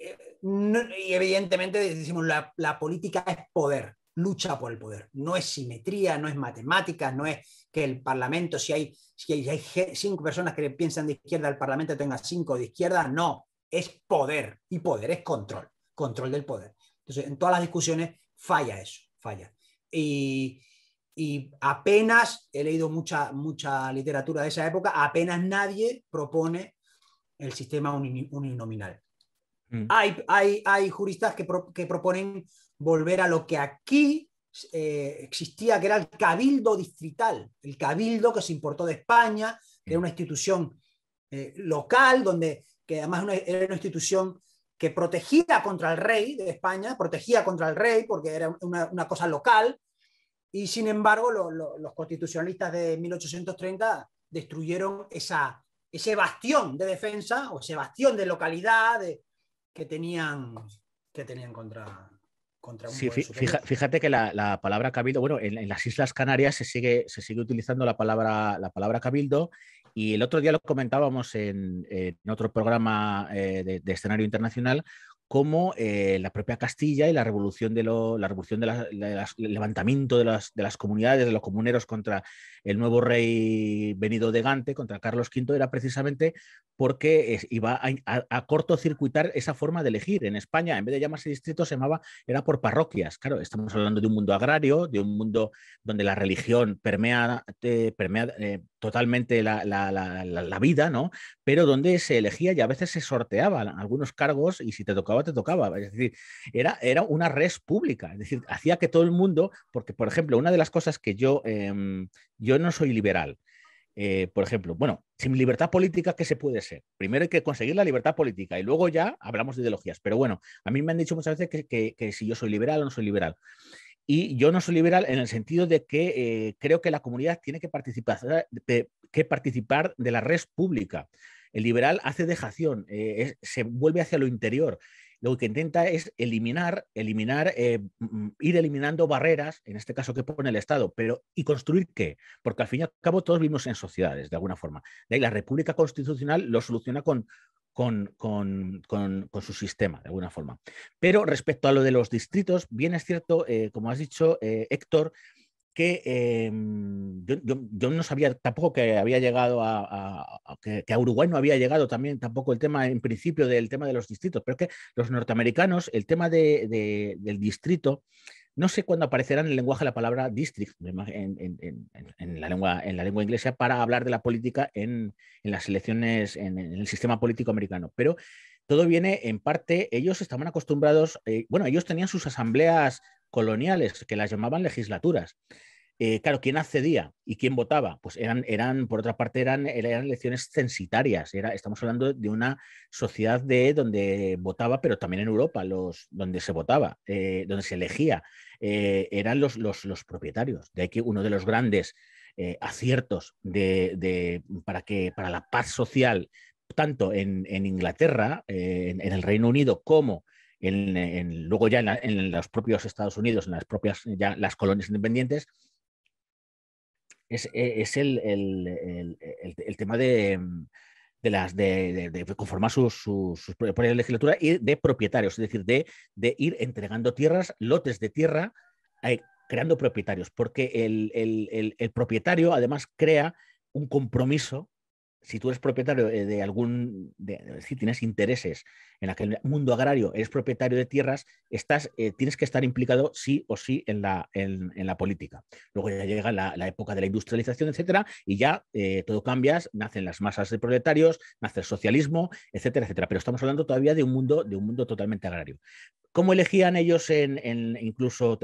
Eh, y evidentemente decimos, la, la política es poder, lucha por el poder. No es simetría, no es matemática, no es que el Parlamento, si hay, si hay, cinco personas que piensan de izquierda, el Parlamento tenga cinco de izquierda, no, es poder. Y poder es control, control del poder. Entonces, en todas las discusiones falla eso, falla. Y, apenas, he leído mucha, mucha literatura de esa época, apenas nadie propone el sistema uninominal. Mm. Hay, hay, juristas que, proponen volver a lo que aquí eh, existía, que era el cabildo distrital, el cabildo que se importó de España, que era mm. una institución eh, local, donde, que además era una institución que protegía contra el rey de España, protegía contra el rey porque era una, cosa local, y sin embargo los constitucionalistas de 1830 destruyeron esa, ese bastión de defensa o ese bastión de localidad que, tenían, que tenían contra, Sí, fíjate que la, palabra cabildo, bueno, en, las Islas Canarias se sigue, se sigue utilizando la palabra, la palabra cabildo y el otro día lo comentábamos en, otro programa eh, de, escenario internacional, como eh, la propia Castilla y la revolución de la revolución de levantamiento de las, de las, comunidades, de los comuneros contra el nuevo rey venido de Gante, contra Carlos V, era precisamente porque iba a, cortocircuitar esa forma de elegir. En España, en vez de llamarse distrito, se llamaba, era por parroquias. Claro, estamos hablando de un mundo agrario, de un mundo donde la religión permea, eh, permea totalmente la, vida, ¿no? Pero donde se elegía y a veces se sorteaban algunos cargos y si te tocaba, te tocaba. Es decir, era, era una res pública, es decir, hacía que todo el mundo, porque por ejemplo, una de las cosas que yo, em, yo no soy liberal, eh, por ejemplo, bueno, sin libertad política, ¿qué se puede ser? Primero hay que conseguir la libertad política y luego ya hablamos de ideologías. Pero bueno, a mí me han dicho muchas veces que, que si yo soy liberal o no soy liberal. Y yo no soy liberal en el sentido de que eh, creo que la comunidad tiene que participar, de, que participar de la red pública. El liberal hace dejación, eh, se vuelve hacia lo interior lo que intenta es eliminar, eliminar, eh, mm, ir eliminando barreras, en este caso que pone el Estado, pero ¿y construir qué? Porque al fin y al cabo todos vivimos en sociedades, de alguna forma. De ahí la República Constitucional lo soluciona con, con, su sistema, de alguna forma. Pero respecto a lo de los distritos, bien es cierto, eh, como has dicho, eh, Héctor, que em, yo, no sabía tampoco que había llegado a, que, a Uruguay no había llegado también tampoco el tema en principio del tema de los distritos, pero es que los norteamericanos, el tema del distrito, no sé cuándo aparecerá en el lenguaje la palabra district en, la, lengua, en la lengua inglesa para hablar de la política en, las elecciones, en, el sistema político americano. Pero todo viene en parte, ellos estaban acostumbrados, eh, bueno, ellos tenían sus asambleas coloniales, que las llamaban legislaturas. Eh, claro, ¿quién accedía y quién votaba? Pues eran, eran por otra parte, eran, eran elecciones censitarias. Era, estamos hablando de una sociedad de donde votaba, pero también en Europa, los, donde se votaba, eh, donde se elegía, eh, eran los, los, los, propietarios. De ahí que uno de los grandes aciertos de, para, que, para la paz social, tanto en, Inglaterra, en, en el Reino Unido, como luego ya en, los propios Estados Unidos, en las propias ya las colonias independientes, es, e, el, tema de, mm, las, de, conformar sus, propia y de propietarios, es decir, de, ir entregando tierras, lotes de tierra, eh, creando propietarios, porque el propietario además crea un compromiso si tú eres propietario de algún, si tienes intereses en aquel mundo agrario, eres propietario de tierras, estás, eh, tienes que estar implicado sí o sí en la, en, la política. Luego ya llega la, época de la industrialización, etcétera, y ya eh, todo cambias, nacen las masas de proletarios, nace el socialismo, etcétera, etcétera. Pero estamos hablando todavía de un mundo, de un mundo totalmente agrario. ¿Cómo elegían ellos en, incluso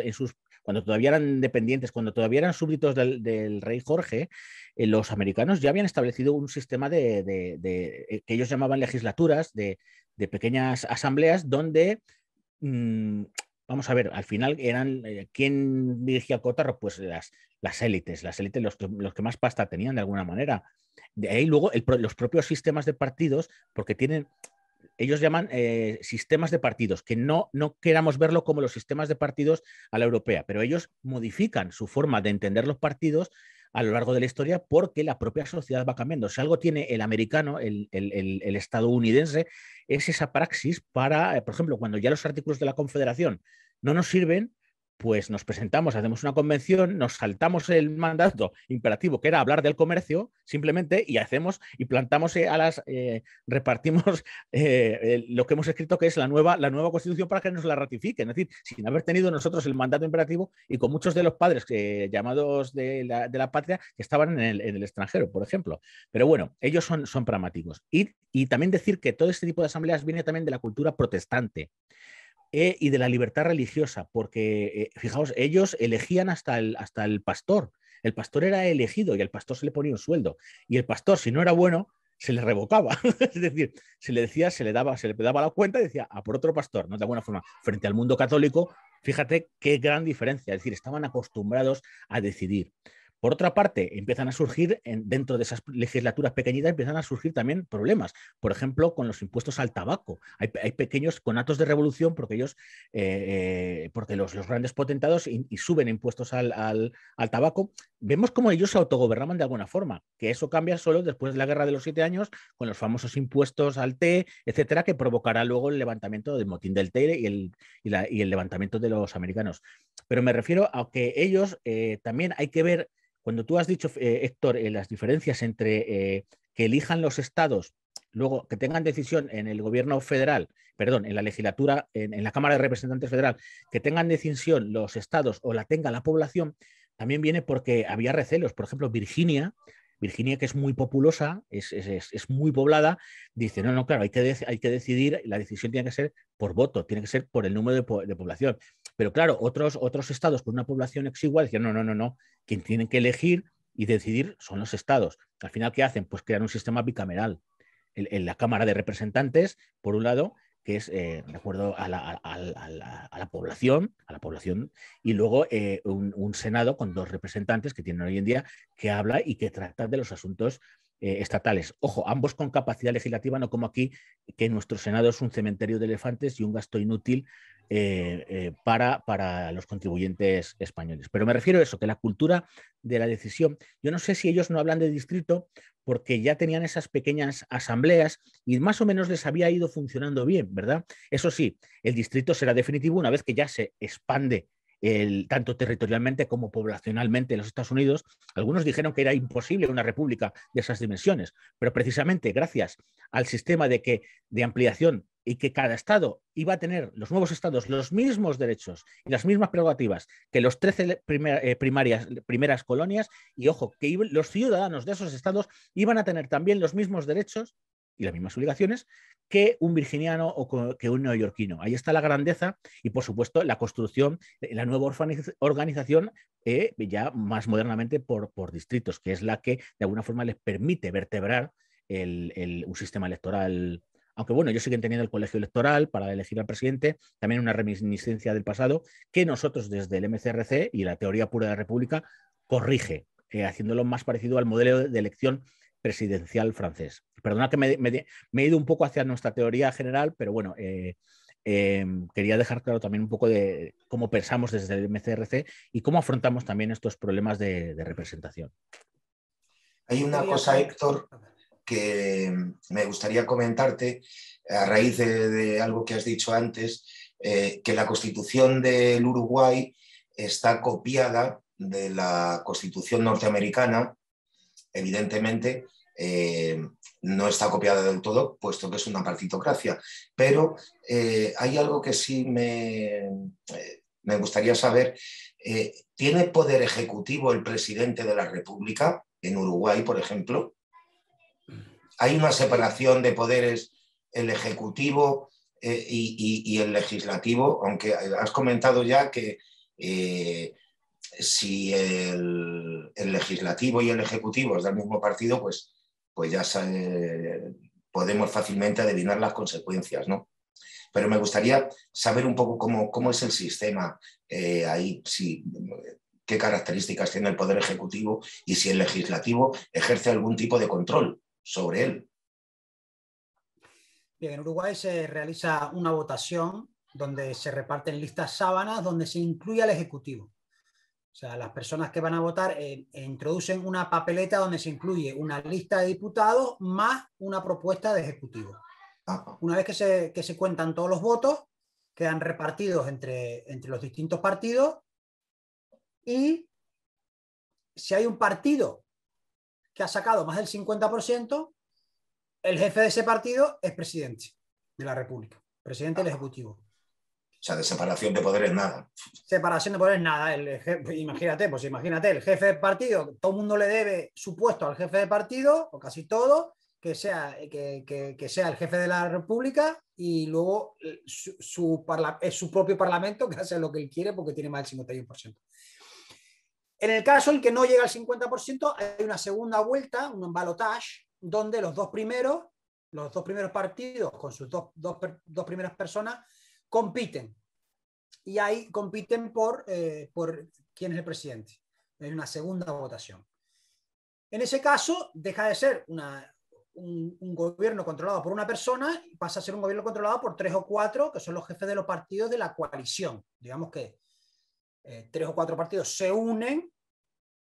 cuando todavía eran dependientes, cuando todavía eran súbditos del rey Jorge, eh, los americanos ya habían establecido un sistema de, eh, que ellos llamaban legislaturas, de, pequeñas asambleas donde... Mm, vamos a ver, al final eran, quien eh, ¿quién dirigía Cotarro? Pues las, élites, las élites, los que, más pasta tenían de alguna manera. De ahí luego los propios sistemas de partidos, porque tienen, ellos llaman eh, sistemas de partidos, que no, no queramos verlo como los sistemas de partidos a la europea, pero ellos modifican su forma de entender los partidos a lo largo de la historia porque la propia sociedad va cambiando. Si algo tiene el americano, el, el estadounidense, es esa praxis para, eh, por ejemplo, cuando ya los artículos de la Confederación no nos sirven, pues nos presentamos, hacemos una convención, nos saltamos el mandato imperativo que era hablar del comercio, simplemente, y hacemos y plantamos eh, a las, eh, repartimos eh, lo que hemos escrito que es la nueva, la nueva constitución para que nos la ratifiquen, es decir, sin haber tenido nosotros el mandato imperativo y con muchos de los padres llamados de la, patria que estaban en el, extranjero, por ejemplo. Pero bueno, ellos son, son pragmáticos. Y, y también decir que todo este tipo de asambleas viene también de la cultura protestante. Eh, y de la libertad religiosa, porque, eh, fijaos, ellos elegían hasta el, hasta el pastor. El pastor era elegido y al pastor se le ponía un sueldo. Y el pastor, si no era bueno, se le revocaba. es decir, se le decía, se le daba, se le daba la cuenta y decía, a ah, por otro pastor, ¿no? De alguna forma, frente al mundo católico, fíjate qué gran diferencia. Es decir, estaban acostumbrados a decidir. Por otra parte, empiezan a surgir, dentro de esas legislaturas pequeñitas, empiezan a surgir también problemas. Por ejemplo, con los impuestos al tabaco. Hay, pequeños pequeños conatos de revolución porque ellos, eh, eh, porque los, grandes potentados y, suben impuestos al, tabaco. Vemos cómo ellos se autogobernaban de alguna forma, que eso cambia solo después de la guerra de los siete años, con los famosos impuestos al té, etcétera, que provocará luego el levantamiento del motín del té y el, levantamiento de los americanos. Pero me refiero a que ellos eh, también hay que ver cuando tú has dicho, eh, Héctor, eh, las diferencias entre eh, que elijan los estados, luego que tengan decisión en el gobierno federal, perdón, en la legislatura, en la Cámara de Representantes Federal, que tengan decisión los estados o la tenga la población, también viene porque había recelos. Por ejemplo, Virginia Virginia, que es muy populosa, es, muy poblada, dice, no, no, claro, hay que, hay que decidir, la decisión tiene que ser por voto, tiene que ser por el número de, población. Pero claro, otros, otros estados con una población exigua decían, no, no, no, no, quien tienen que elegir y decidir son los estados. Al final, ¿qué hacen? Pues crean un sistema bicameral. en la Cámara de Representantes, por un lado, que es eh, de acuerdo a la, población, a la población, y luego eh, un, Senado con dos representantes que tienen hoy en día que habla y que trata de los asuntos eh, estatales. Ojo, ambos con capacidad legislativa, no como aquí, que nuestro Senado es un cementerio de elefantes y un gasto inútil eh, eh, para, para, los contribuyentes españoles. Pero me refiero a eso, que la cultura de la decisión, yo no sé si ellos no hablan de distrito porque ya tenían esas pequeñas asambleas y más o menos les había ido funcionando bien, ¿verdad? Eso sí, el distrito será definitivo una vez que ya se expande tanto territorialmente como poblacionalmente los Estados Unidos, algunos dijeron que era imposible una república de esas dimensiones, pero precisamente gracias al sistema de, que, de ampliación y que cada estado iba a tener, los nuevos estados, los mismos derechos y las mismas prerrogativas que los 13 eh, primeras colonias, y ojo, que los ciudadanos de esos estados iban a tener también los mismos derechos y las mismas obligaciones que un virginiano o que un neoyorquino. Ahí está la grandeza y, por supuesto, la construcción, eh, la nueva organización eh, ya más modernamente por, por, distritos, que es la que de alguna forma les permite vertebrar el, un sistema electoral. Aunque bueno, ellos siguen teniendo el colegio electoral para elegir al presidente, también una reminiscencia del pasado que nosotros desde el MCRC y la teoría pura de la República corrige, eh, haciéndolo más parecido al modelo de elección presidencial francés. Perdona que me, he ido un poco hacia nuestra teoría general, pero bueno, eh, em, quería dejar claro también un poco de cómo pensamos desde el MCRC y cómo afrontamos también estos problemas de, representación. Hay una cosa, Héctor, que me gustaría comentarte a raíz de, algo que has dicho antes, eh, que la constitución del Uruguay está copiada de la constitución norteamericana, evidentemente, eh, no está copiada del todo, puesto que es una partitocracia. Pero eh, hay algo que sí me, eh, gustaría saber. ¿Tiene poder ejecutivo el presidente de la República en Uruguay, por ejemplo? ¿Hay una separación de poderes el ejecutivo y, el legislativo? Aunque has comentado ya que si el, legislativo y el ejecutivo es del mismo partido, pues pues ya eh, podemos fácilmente adivinar las consecuencias, ¿no? Pero me gustaría saber un poco cómo, es el sistema eh, ahí, qué características tiene el Poder Ejecutivo y si el Legislativo ejerce algún tipo de control sobre él. Bien, en Uruguay se realiza una votación donde se reparten listas sábanas donde se incluye al Ejecutivo. O sea, las personas que van a votar eh, introducen una papeleta donde se incluye una lista de diputados más una propuesta de ejecutivo. Una vez que se, cuentan todos los votos, quedan repartidos entre, entre los distintos partidos y si hay un partido que ha sacado más del 50%, el jefe de ese partido es presidente de la República, presidente del Ejecutivo. O sea, de separación de poderes nada. Separación de poderes nada. El imagínate, pues imagínate, el jefe de partido, todo el mundo le debe su puesto al jefe de partido, o casi todo, que sea, que, sea el jefe de la República y luego eh, su, su, su propio parlamento que hace lo que él quiere porque tiene más del 51%. En el caso en que no llega al 50%, hay una segunda vuelta, un embalotage, donde los dos primeros, los dos primeros partidos con sus dos primeras personas compiten. Y ahí compiten por, eh, por quién es el presidente. en una segunda votación. En ese caso, deja de ser un, gobierno controlado por una persona y pasa a ser un gobierno controlado por tres o cuatro, que son los jefes de los partidos de la coalición. Digamos que eh, tres o cuatro partidos se unen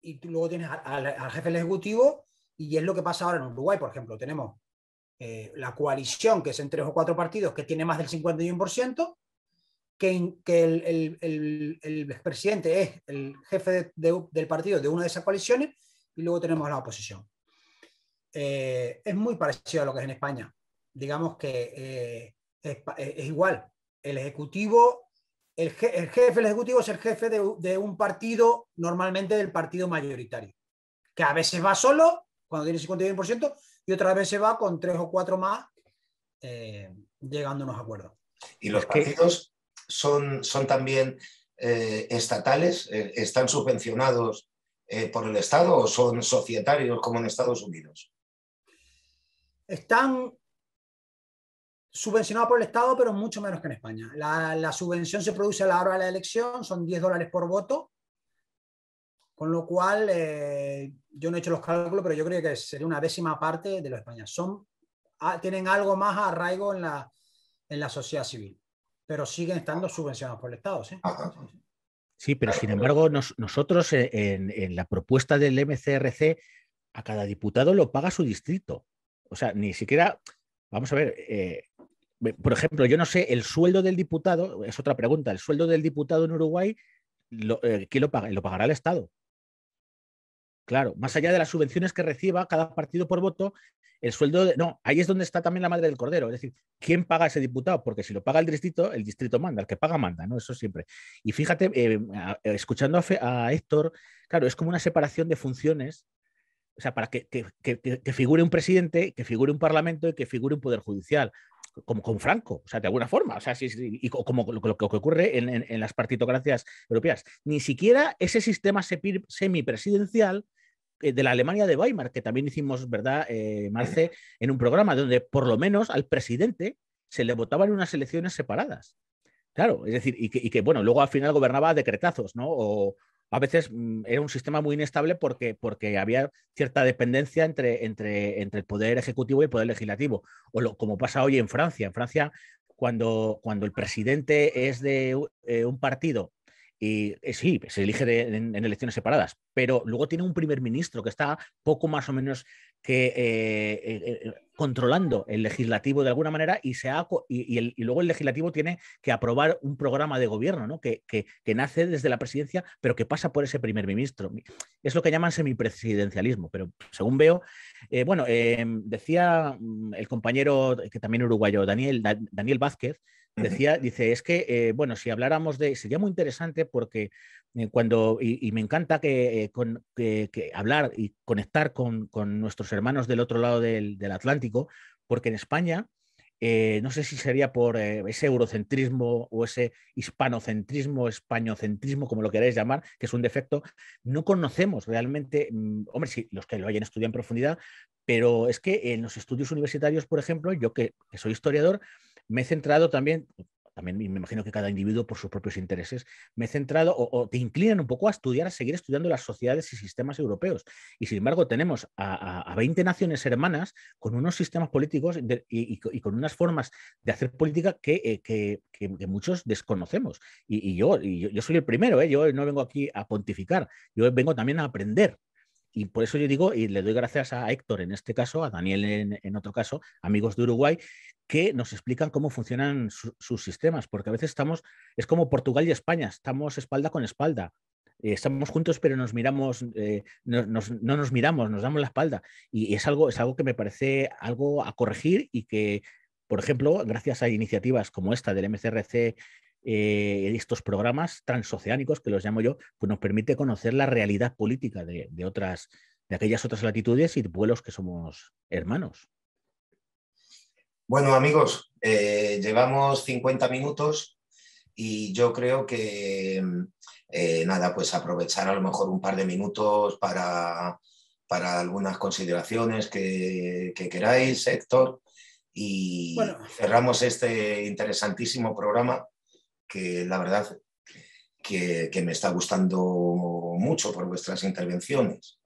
y tú luego tienes al, al, jefe del Ejecutivo y es lo que pasa ahora en Uruguay, por ejemplo. Tenemos eh, la coalición, que es en tres o cuatro partidos, que tiene más del 51%, que, que el, el, presidente es el jefe del partido de una de esas coaliciones, y luego tenemos la oposición. Eh, es muy parecido a lo que es en España. Digamos que eh, es, igual. El ejecutivo, el, jefe ejecutivo es el jefe de, de, un partido, normalmente del partido mayoritario, que a veces va solo, cuando tiene 51%, y otra vez se va con tres o cuatro más eh, llegando a unos acuerdos. ¿Y los partidos son, son también eh, estatales? Eh, ¿Están subvencionados por el Estado o son societarios como en Estados Unidos? Están subvencionados por el Estado, pero mucho menos que en España. la subvención se produce a la hora de la elección, son 10 dólares por voto con lo cual, eh, yo no he hecho los cálculos, pero yo creo que sería una décima parte de lo España. Son, ah, tienen algo más arraigo en la, en la sociedad civil, pero siguen estando subvencionados por el Estado. ¿sí? Sí, pero sin embargo, nosotros eh, en, la propuesta del MCRC, a cada diputado lo paga su distrito. O sea, ni siquiera, vamos a ver, eh, por ejemplo, yo no sé, el sueldo del diputado, es otra pregunta, el sueldo del diputado en Uruguay, ¿quién lo Lo pagará el Estado. Claro, más allá de las subvenciones que reciba cada partido por voto, el sueldo de... No, ahí es donde está también la madre del cordero. Es decir, ¿quién paga ese diputado? Porque si lo paga el distrito, el distrito manda, el que paga manda, ¿no? Eso siempre. Y fíjate, eh, eh, escuchando a, Héctor, claro, es como una separación de funciones. O sea, para que, que, que, que, figure un presidente, que figure un parlamento y que figure un poder judicial como con Franco, o sea, de alguna forma, o sea, y como lo, que ocurre en, las partitocracias europeas. Ni siquiera ese sistema semipresidencial eh, de la Alemania de Weimar, que también hicimos, ¿verdad, eh, Marce, en un programa donde por lo menos al presidente se le votaban unas elecciones separadas. Claro, es decir, y que, bueno, luego al final gobernaba decretazos, ¿no? a veces mm, era un sistema muy inestable porque, porque había cierta dependencia entre, entre, entre el poder ejecutivo y el poder legislativo, o lo, como pasa hoy en Francia. En Francia, cuando, cuando el presidente es de eh, un partido y eh, sí, se elige en, elecciones separadas, pero luego tiene un primer ministro que está poco más o menos que eh, controlando el legislativo de alguna manera y, se ha, y, y, el, luego el legislativo tiene que aprobar un programa de gobierno que, nace desde la presidencia, pero que pasa por ese primer ministro. Es lo que llaman semipresidencialismo, pero según veo, eh, bueno, em, decía mm, el compañero que también uruguayo, Daniel, Daniel Vázquez, Decía, dice, es que, eh, bueno, si habláramos de, sería muy interesante porque eh, cuando, y, me encanta que, eh, hablar y conectar con, nuestros hermanos del otro lado del, Atlántico, porque en España, no sé si sería por ese eurocentrismo o ese hispanocentrismo, españocentrismo, como lo queráis llamar, que es un defecto, no conocemos realmente, mm, hombre, sí, los que lo hayan estudiado en profundidad, pero es que en los estudios universitarios, por ejemplo, yo que soy historiador, me he centrado también, también me imagino que cada individuo por sus propios intereses, me he centrado o, te inclinan un poco a estudiar, a seguir estudiando las sociedades y sistemas europeos. Y sin embargo, tenemos a, 20 naciones hermanas con unos sistemas políticos y, con unas formas de hacer política que, eh, muchos desconocemos. Y, yo, soy el primero, ¿eh? yo no vengo aquí a pontificar, yo vengo también a aprender y por eso yo digo, y le doy gracias a Héctor en este caso, a Daniel en, otro caso, amigos de Uruguay, que nos explican cómo funcionan sus sistemas, porque a veces estamos, es como Portugal y España, estamos espalda con espalda. Eh, estamos juntos, pero nos miramos, eh, no, nos, miramos, nos damos la espalda. Y, y es algo, es algo que me parece algo a corregir y que por ejemplo, gracias a iniciativas como esta del MCRC eh, estos programas transoceánicos, que los llamo yo, pues nos permite conocer la realidad política de, otras, de aquellas otras latitudes y vuelos que somos hermanos. Bueno, amigos, eh, llevamos 50 minutos y yo creo que, eh, nada, pues aprovechar a lo mejor un par de minutos para, algunas consideraciones que, queráis, Héctor y cerramos este interesantísimo programa que la verdad que, me está gustando mucho por vuestras intervenciones.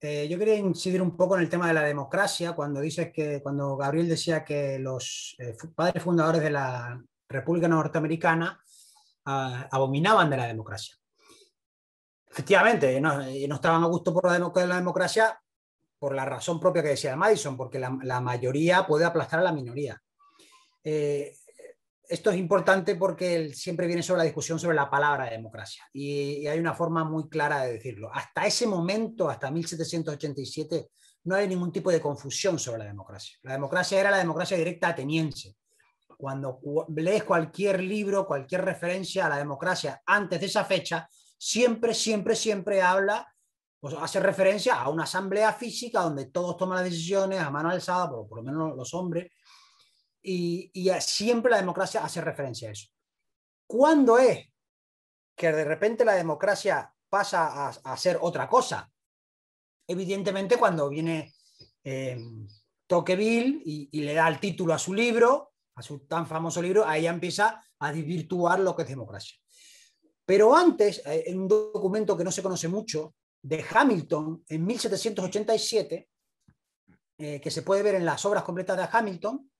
Eh, yo quería incidir un poco en el tema de la democracia, cuando dices que, cuando Gabriel decía que los eh, padres fundadores de la República Norteamericana ah, abominaban de la democracia. Efectivamente, no, eh, estaban a gusto por la, democracia por la razón propia que decía Madison, porque la, mayoría puede aplastar a la minoría esto es importante porque siempre viene sobre la discusión sobre la palabra democracia y, hay una forma muy clara de decirlo. Hasta ese momento, hasta 1787, no hay ningún tipo de confusión sobre la democracia. La democracia era la democracia directa ateniense. Cuando lees cualquier libro, cualquier referencia a la democracia antes de esa fecha, siempre, siempre, siempre habla o hace referencia a una asamblea física donde todos toman las decisiones a mano alzada, por lo menos los hombres, y, siempre la democracia hace referencia a eso. ¿Cuándo es que de repente la democracia pasa a, ser otra cosa? Evidentemente cuando viene eh, Tocqueville y, le da el título a su libro, a su tan famoso libro, ahí empieza a desvirtuar lo que es democracia. Pero antes, eh, en un documento que no se conoce mucho, de Hamilton en 1787, eh, que se puede ver en las obras completas de Hamilton,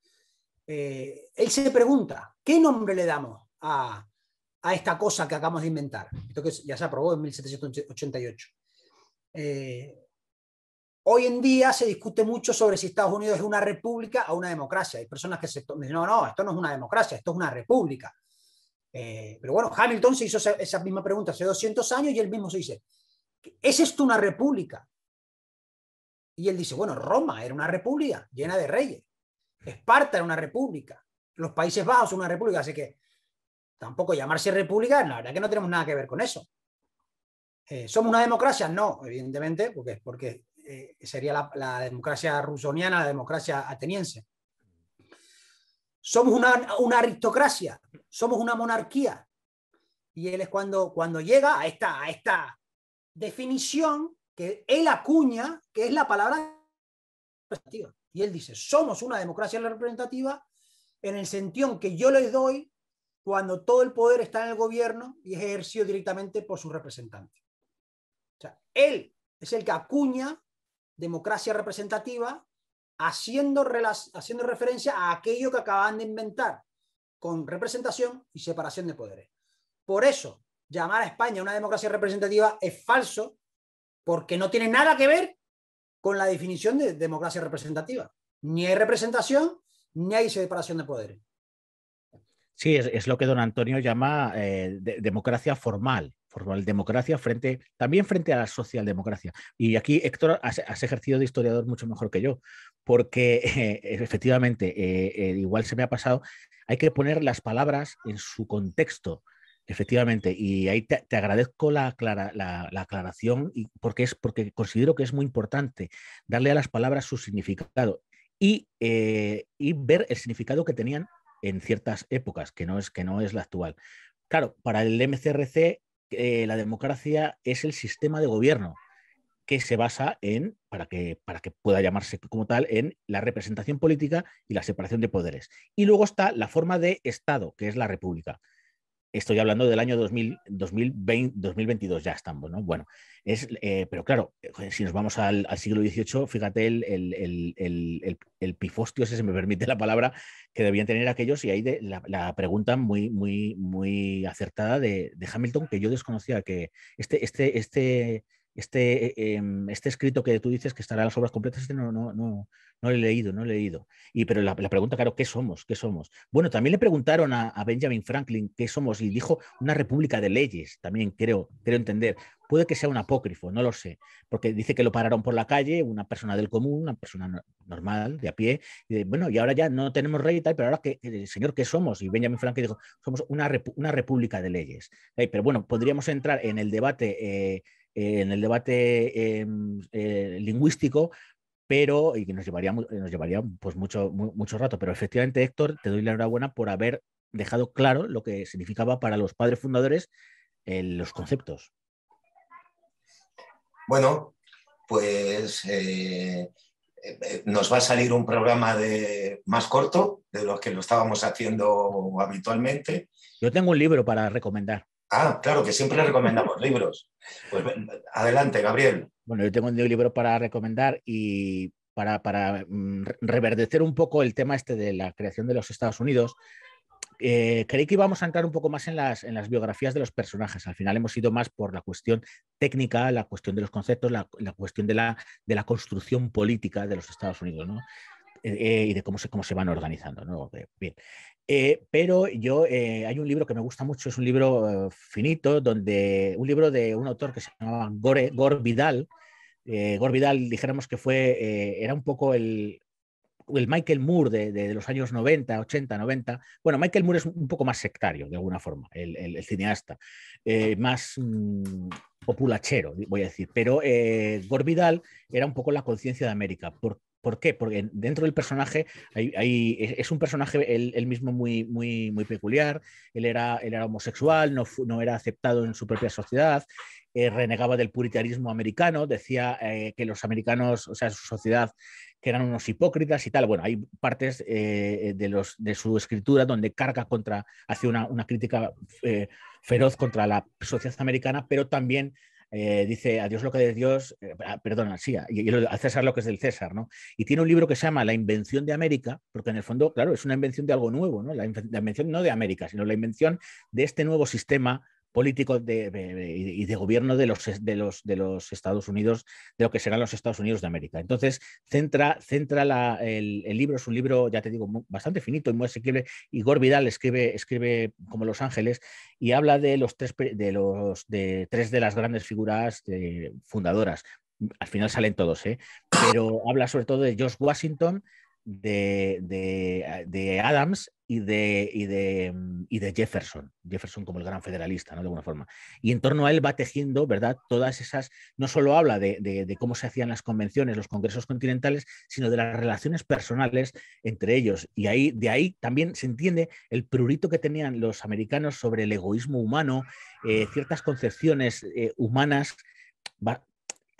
eh, él se pregunta, ¿qué nombre le damos a, esta cosa que acabamos de inventar? Esto que ya se aprobó en 1788. Eh, hoy en día se discute mucho sobre si Estados Unidos es una república o una democracia. Hay personas que se dicen, no, no, esto no es una democracia, esto es una república. Eh, pero bueno, Hamilton se hizo esa, esa misma pregunta hace 200 años y él mismo se dice, ¿es esto una república? Y él dice, bueno, Roma era una república llena de reyes. Esparta era una república, los Países Bajos son una república, así que tampoco llamarse república, la verdad que no tenemos nada que ver con eso. Eh, ¿Somos una democracia? No, evidentemente, porque, porque eh, sería la, democracia rusoniana, la democracia ateniense. Somos una, aristocracia, somos una monarquía. Y él es cuando, cuando llega a esta, a esta definición que él acuña, que es la palabra y él dice, somos una democracia representativa en el sentido que yo les doy cuando todo el poder está en el gobierno y es ejercido directamente por su representante. O sea, él es el que acuña democracia representativa haciendo, haciendo referencia a aquello que acaban de inventar con representación y separación de poderes. Por eso, llamar a España una democracia representativa es falso, porque no tiene nada que ver con la definición de democracia representativa. Ni hay representación, ni hay separación de poderes. Sí, es, lo que don Antonio llama eh, democracia formal, formal democracia frente también frente a la socialdemocracia. Y aquí, Héctor, has, ejercido de historiador mucho mejor que yo, porque e, efectivamente, eh, eh, igual se me ha pasado, hay que poner las palabras en su contexto. Efectivamente, y ahí te, agradezco la, aclaración y porque, es, porque considero que es muy importante darle a las palabras su significado eh, y, ver el significado que tenían en ciertas épocas, que no es, que no es la actual. Claro, para el MCRC eh, la democracia es el sistema de gobierno que se basa en, para que, para que pueda llamarse como tal, en la representación política y la separación de poderes. Y luego está la forma de Estado, que es la república. Estoy hablando del año 2020, 2022, ya estamos, ¿no? Bueno, es, eh, pero claro, eh, si nos vamos al, siglo XVIII, fíjate el, el, pifostio, si se me permite la palabra, que debían tener aquellos, y ahí la, pregunta muy, muy, muy acertada de, de, Hamilton, que yo desconocía que este, este, este este, eh, em, este escrito que tú dices que estará en las obras completas, este no, no, no, no lo he leído, no lo he leído. Y, pero la, pregunta, claro, ¿qué somos? ¿Qué somos? Bueno, también le preguntaron a, Benjamin Franklin qué somos y dijo una república de leyes, también creo, entender. Puede que sea un apócrifo, no lo sé, porque dice que lo pararon por la calle, una persona del común, una persona normal, de a pie, y bueno, y ahora ya no tenemos rey y tal, pero ahora, que, eh, señor, ¿qué somos? Y Benjamin Franklin dijo, somos una, república de leyes. Eh, pero bueno, podríamos entrar en el debate. Eh, en el debate em, eh, lingüístico, pero, y que nos llevaría, nos llevaría pues mucho, mucho rato, pero efectivamente, Héctor, te doy la enhorabuena por haber dejado claro lo que significaba para los padres fundadores eh, los conceptos. Bueno, pues nos va a salir un programa de, más corto de lo que lo estábamos haciendo habitualmente. Yo tengo un libro para recomendar. Ah, claro, que siempre recomendamos libros. Pues, adelante, Gabriel. Bueno, yo tengo un libro para recomendar y para, mm, reverdecer un poco el tema este de la creación de los Estados Unidos. Eh, creí que íbamos a entrar un poco más en las, en las, biografías de los personajes. Al final hemos ido más por la cuestión técnica, la cuestión de los conceptos, la, cuestión de la, construcción política de los Estados Unidos eh, eh, y de cómo se, cómo se van organizando. Bien. Eh, pero yo, eh, hay un libro que me gusta mucho, es un libro eh, finito, donde un libro de un autor que se llamaba Gore, Vidal. Gore Vidal, dijéramos que fue, era un poco el, Michael Moore de, los años 90, 80, 90. Bueno, Michael Moore es un poco más sectario, de alguna forma, el, cineasta, más mm, populachero, voy a decir. Pero eh, Gore Vidal era un poco la conciencia de América, ¿Por qué? Porque dentro del personaje hay, e, es un personaje él, mismo muy, muy, muy peculiar. Él era, él era homosexual, no, no era aceptado en su propia sociedad, eh, renegaba del puritarismo americano, decía eh, que los americanos, o sea, su sociedad, que eran unos hipócritas y tal. Bueno, hay partes eh, de, los, de su escritura donde carga contra, hace una, una crítica feroz contra la sociedad americana, pero también eh, dice a Dios lo que es Dios, eh, ah, perdón, sí, a, y, César lo que es del César, ¿no? Y tiene un libro que se llama La invención de América, porque en el fondo, claro, es una invención de algo nuevo, ¿no? La, invención no de América, sino la invención de este nuevo sistema políticos de, y de gobierno de los, de, los, de los Estados Unidos, de lo que serán los Estados Unidos de América. Entonces, centra, centra el, libro, es un libro, ya te digo, bastante finito y muy asequible. Igor Vidal escribe, escribe como Los Ángeles y habla de, los tres, de, los, de tres de las grandes figuras eh, fundadoras. Al final salen todos, ¿eh? pero habla sobre todo de George Washington, Ah, de, Adams y de, de, mm, de Jefferson, Jefferson como el gran federalista, ¿no? De alguna forma. Y en torno a él va tejiendo, ¿verdad? Todas esas, no solo habla de, de, cómo se hacían las convenciones, los congresos continentales, sino de las relaciones personales entre ellos. Y ahí, de ahí también se entiende el prurito que tenían los americanos sobre el egoísmo humano, eh, ciertas concepciones eh, humanas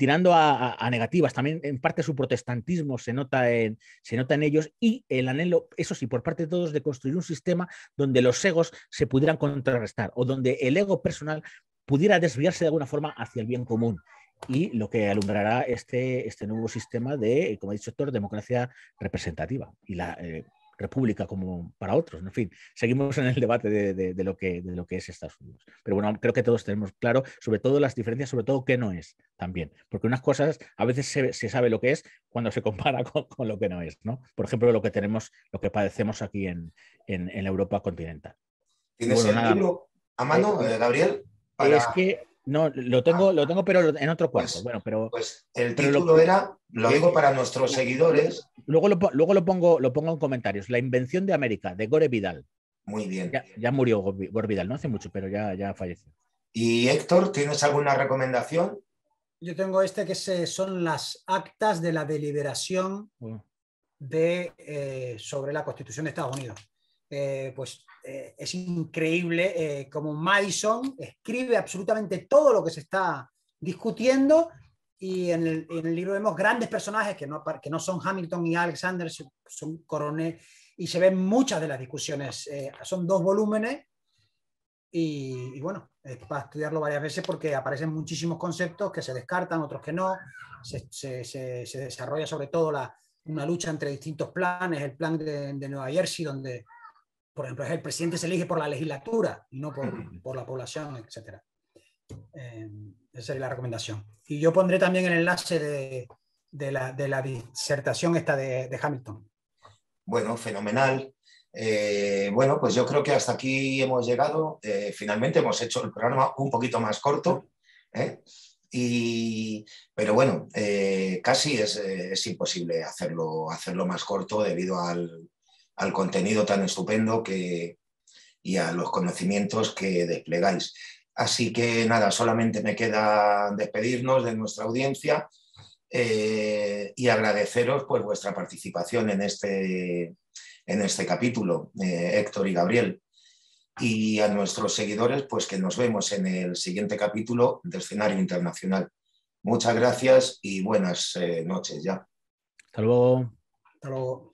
tirando a, negativas. También en parte su protestantismo se nota, en, se ellos y el anhelo, eso sí, por parte de todos, de construir un sistema donde los egos se pudieran contrarrestar o donde el ego personal pudiera desviarse de alguna forma hacia el bien común y lo que alumbrará este, este nuevo sistema de, como ha dicho Héctor, democracia representativa y la eh, república como para otros. En fin, seguimos en el debate de, lo que, es Estados Unidos. Pero bueno, creo que todos tenemos claro, sobre todo las diferencias, sobre todo qué no es también. Porque unas cosas a veces se, sabe lo que es cuando se compara con, lo que no es, ¿no? Por ejemplo, lo que tenemos, lo que padecemos aquí en, Europa continental. ¿Tienes el a mano, eh, eh, Gabriel? Es que no, lo tengo, lo tengo, pero en otro cuarto. Pues, bueno, pero, pues el título era, lo digo para nuestros seguidores. Luego, lo, luego lo, pongo, lo pongo en comentarios. La invención de América, de Gore Vidal. Muy bien. Ya, murió Gore Vidal, no hace mucho, pero ya, ya falleció. ¿Y Héctor, tienes alguna recomendación? Yo tengo este que se, son las actas de la deliberación mm. de, eh, sobre la Constitución de Estados Unidos. Eh, pues eh, es increíble eh, como Madison escribe absolutamente todo lo que se está discutiendo y en el, libro vemos grandes personajes que no, que no son Hamilton y Alexander, son coronel y se ven muchas de las discusiones. Eh, son dos volúmenes y, bueno, es para estudiarlo varias veces porque aparecen muchísimos conceptos que se descartan, otros que no. Se, se, se desarrolla sobre todo la, una lucha entre distintos planes, el plan de, de Nueva Jersey donde por ejemplo, el presidente se elige por la legislatura y no por, la población, etc. Eh, esa es la recomendación. Y yo pondré también el enlace de, la, disertación esta de, Hamilton. Bueno, fenomenal. Eh, bueno, pues yo creo que hasta aquí hemos llegado. Eh, finalmente hemos hecho el programa un poquito más corto. pero bueno, casi es, es imposible hacerlo, hacerlo más corto debido al, al contenido tan estupendo que, y a los conocimientos que desplegáis. Así que nada, solamente me queda despedirnos de nuestra audiencia eh, y agradeceros pues, vuestra participación en este, en este capítulo, eh, Héctor y Gabriel. Y a nuestros seguidores, pues que nos vemos en el siguiente capítulo del Escenario Internacional. Muchas gracias y buenas eh, noches ya. Hasta Hasta luego.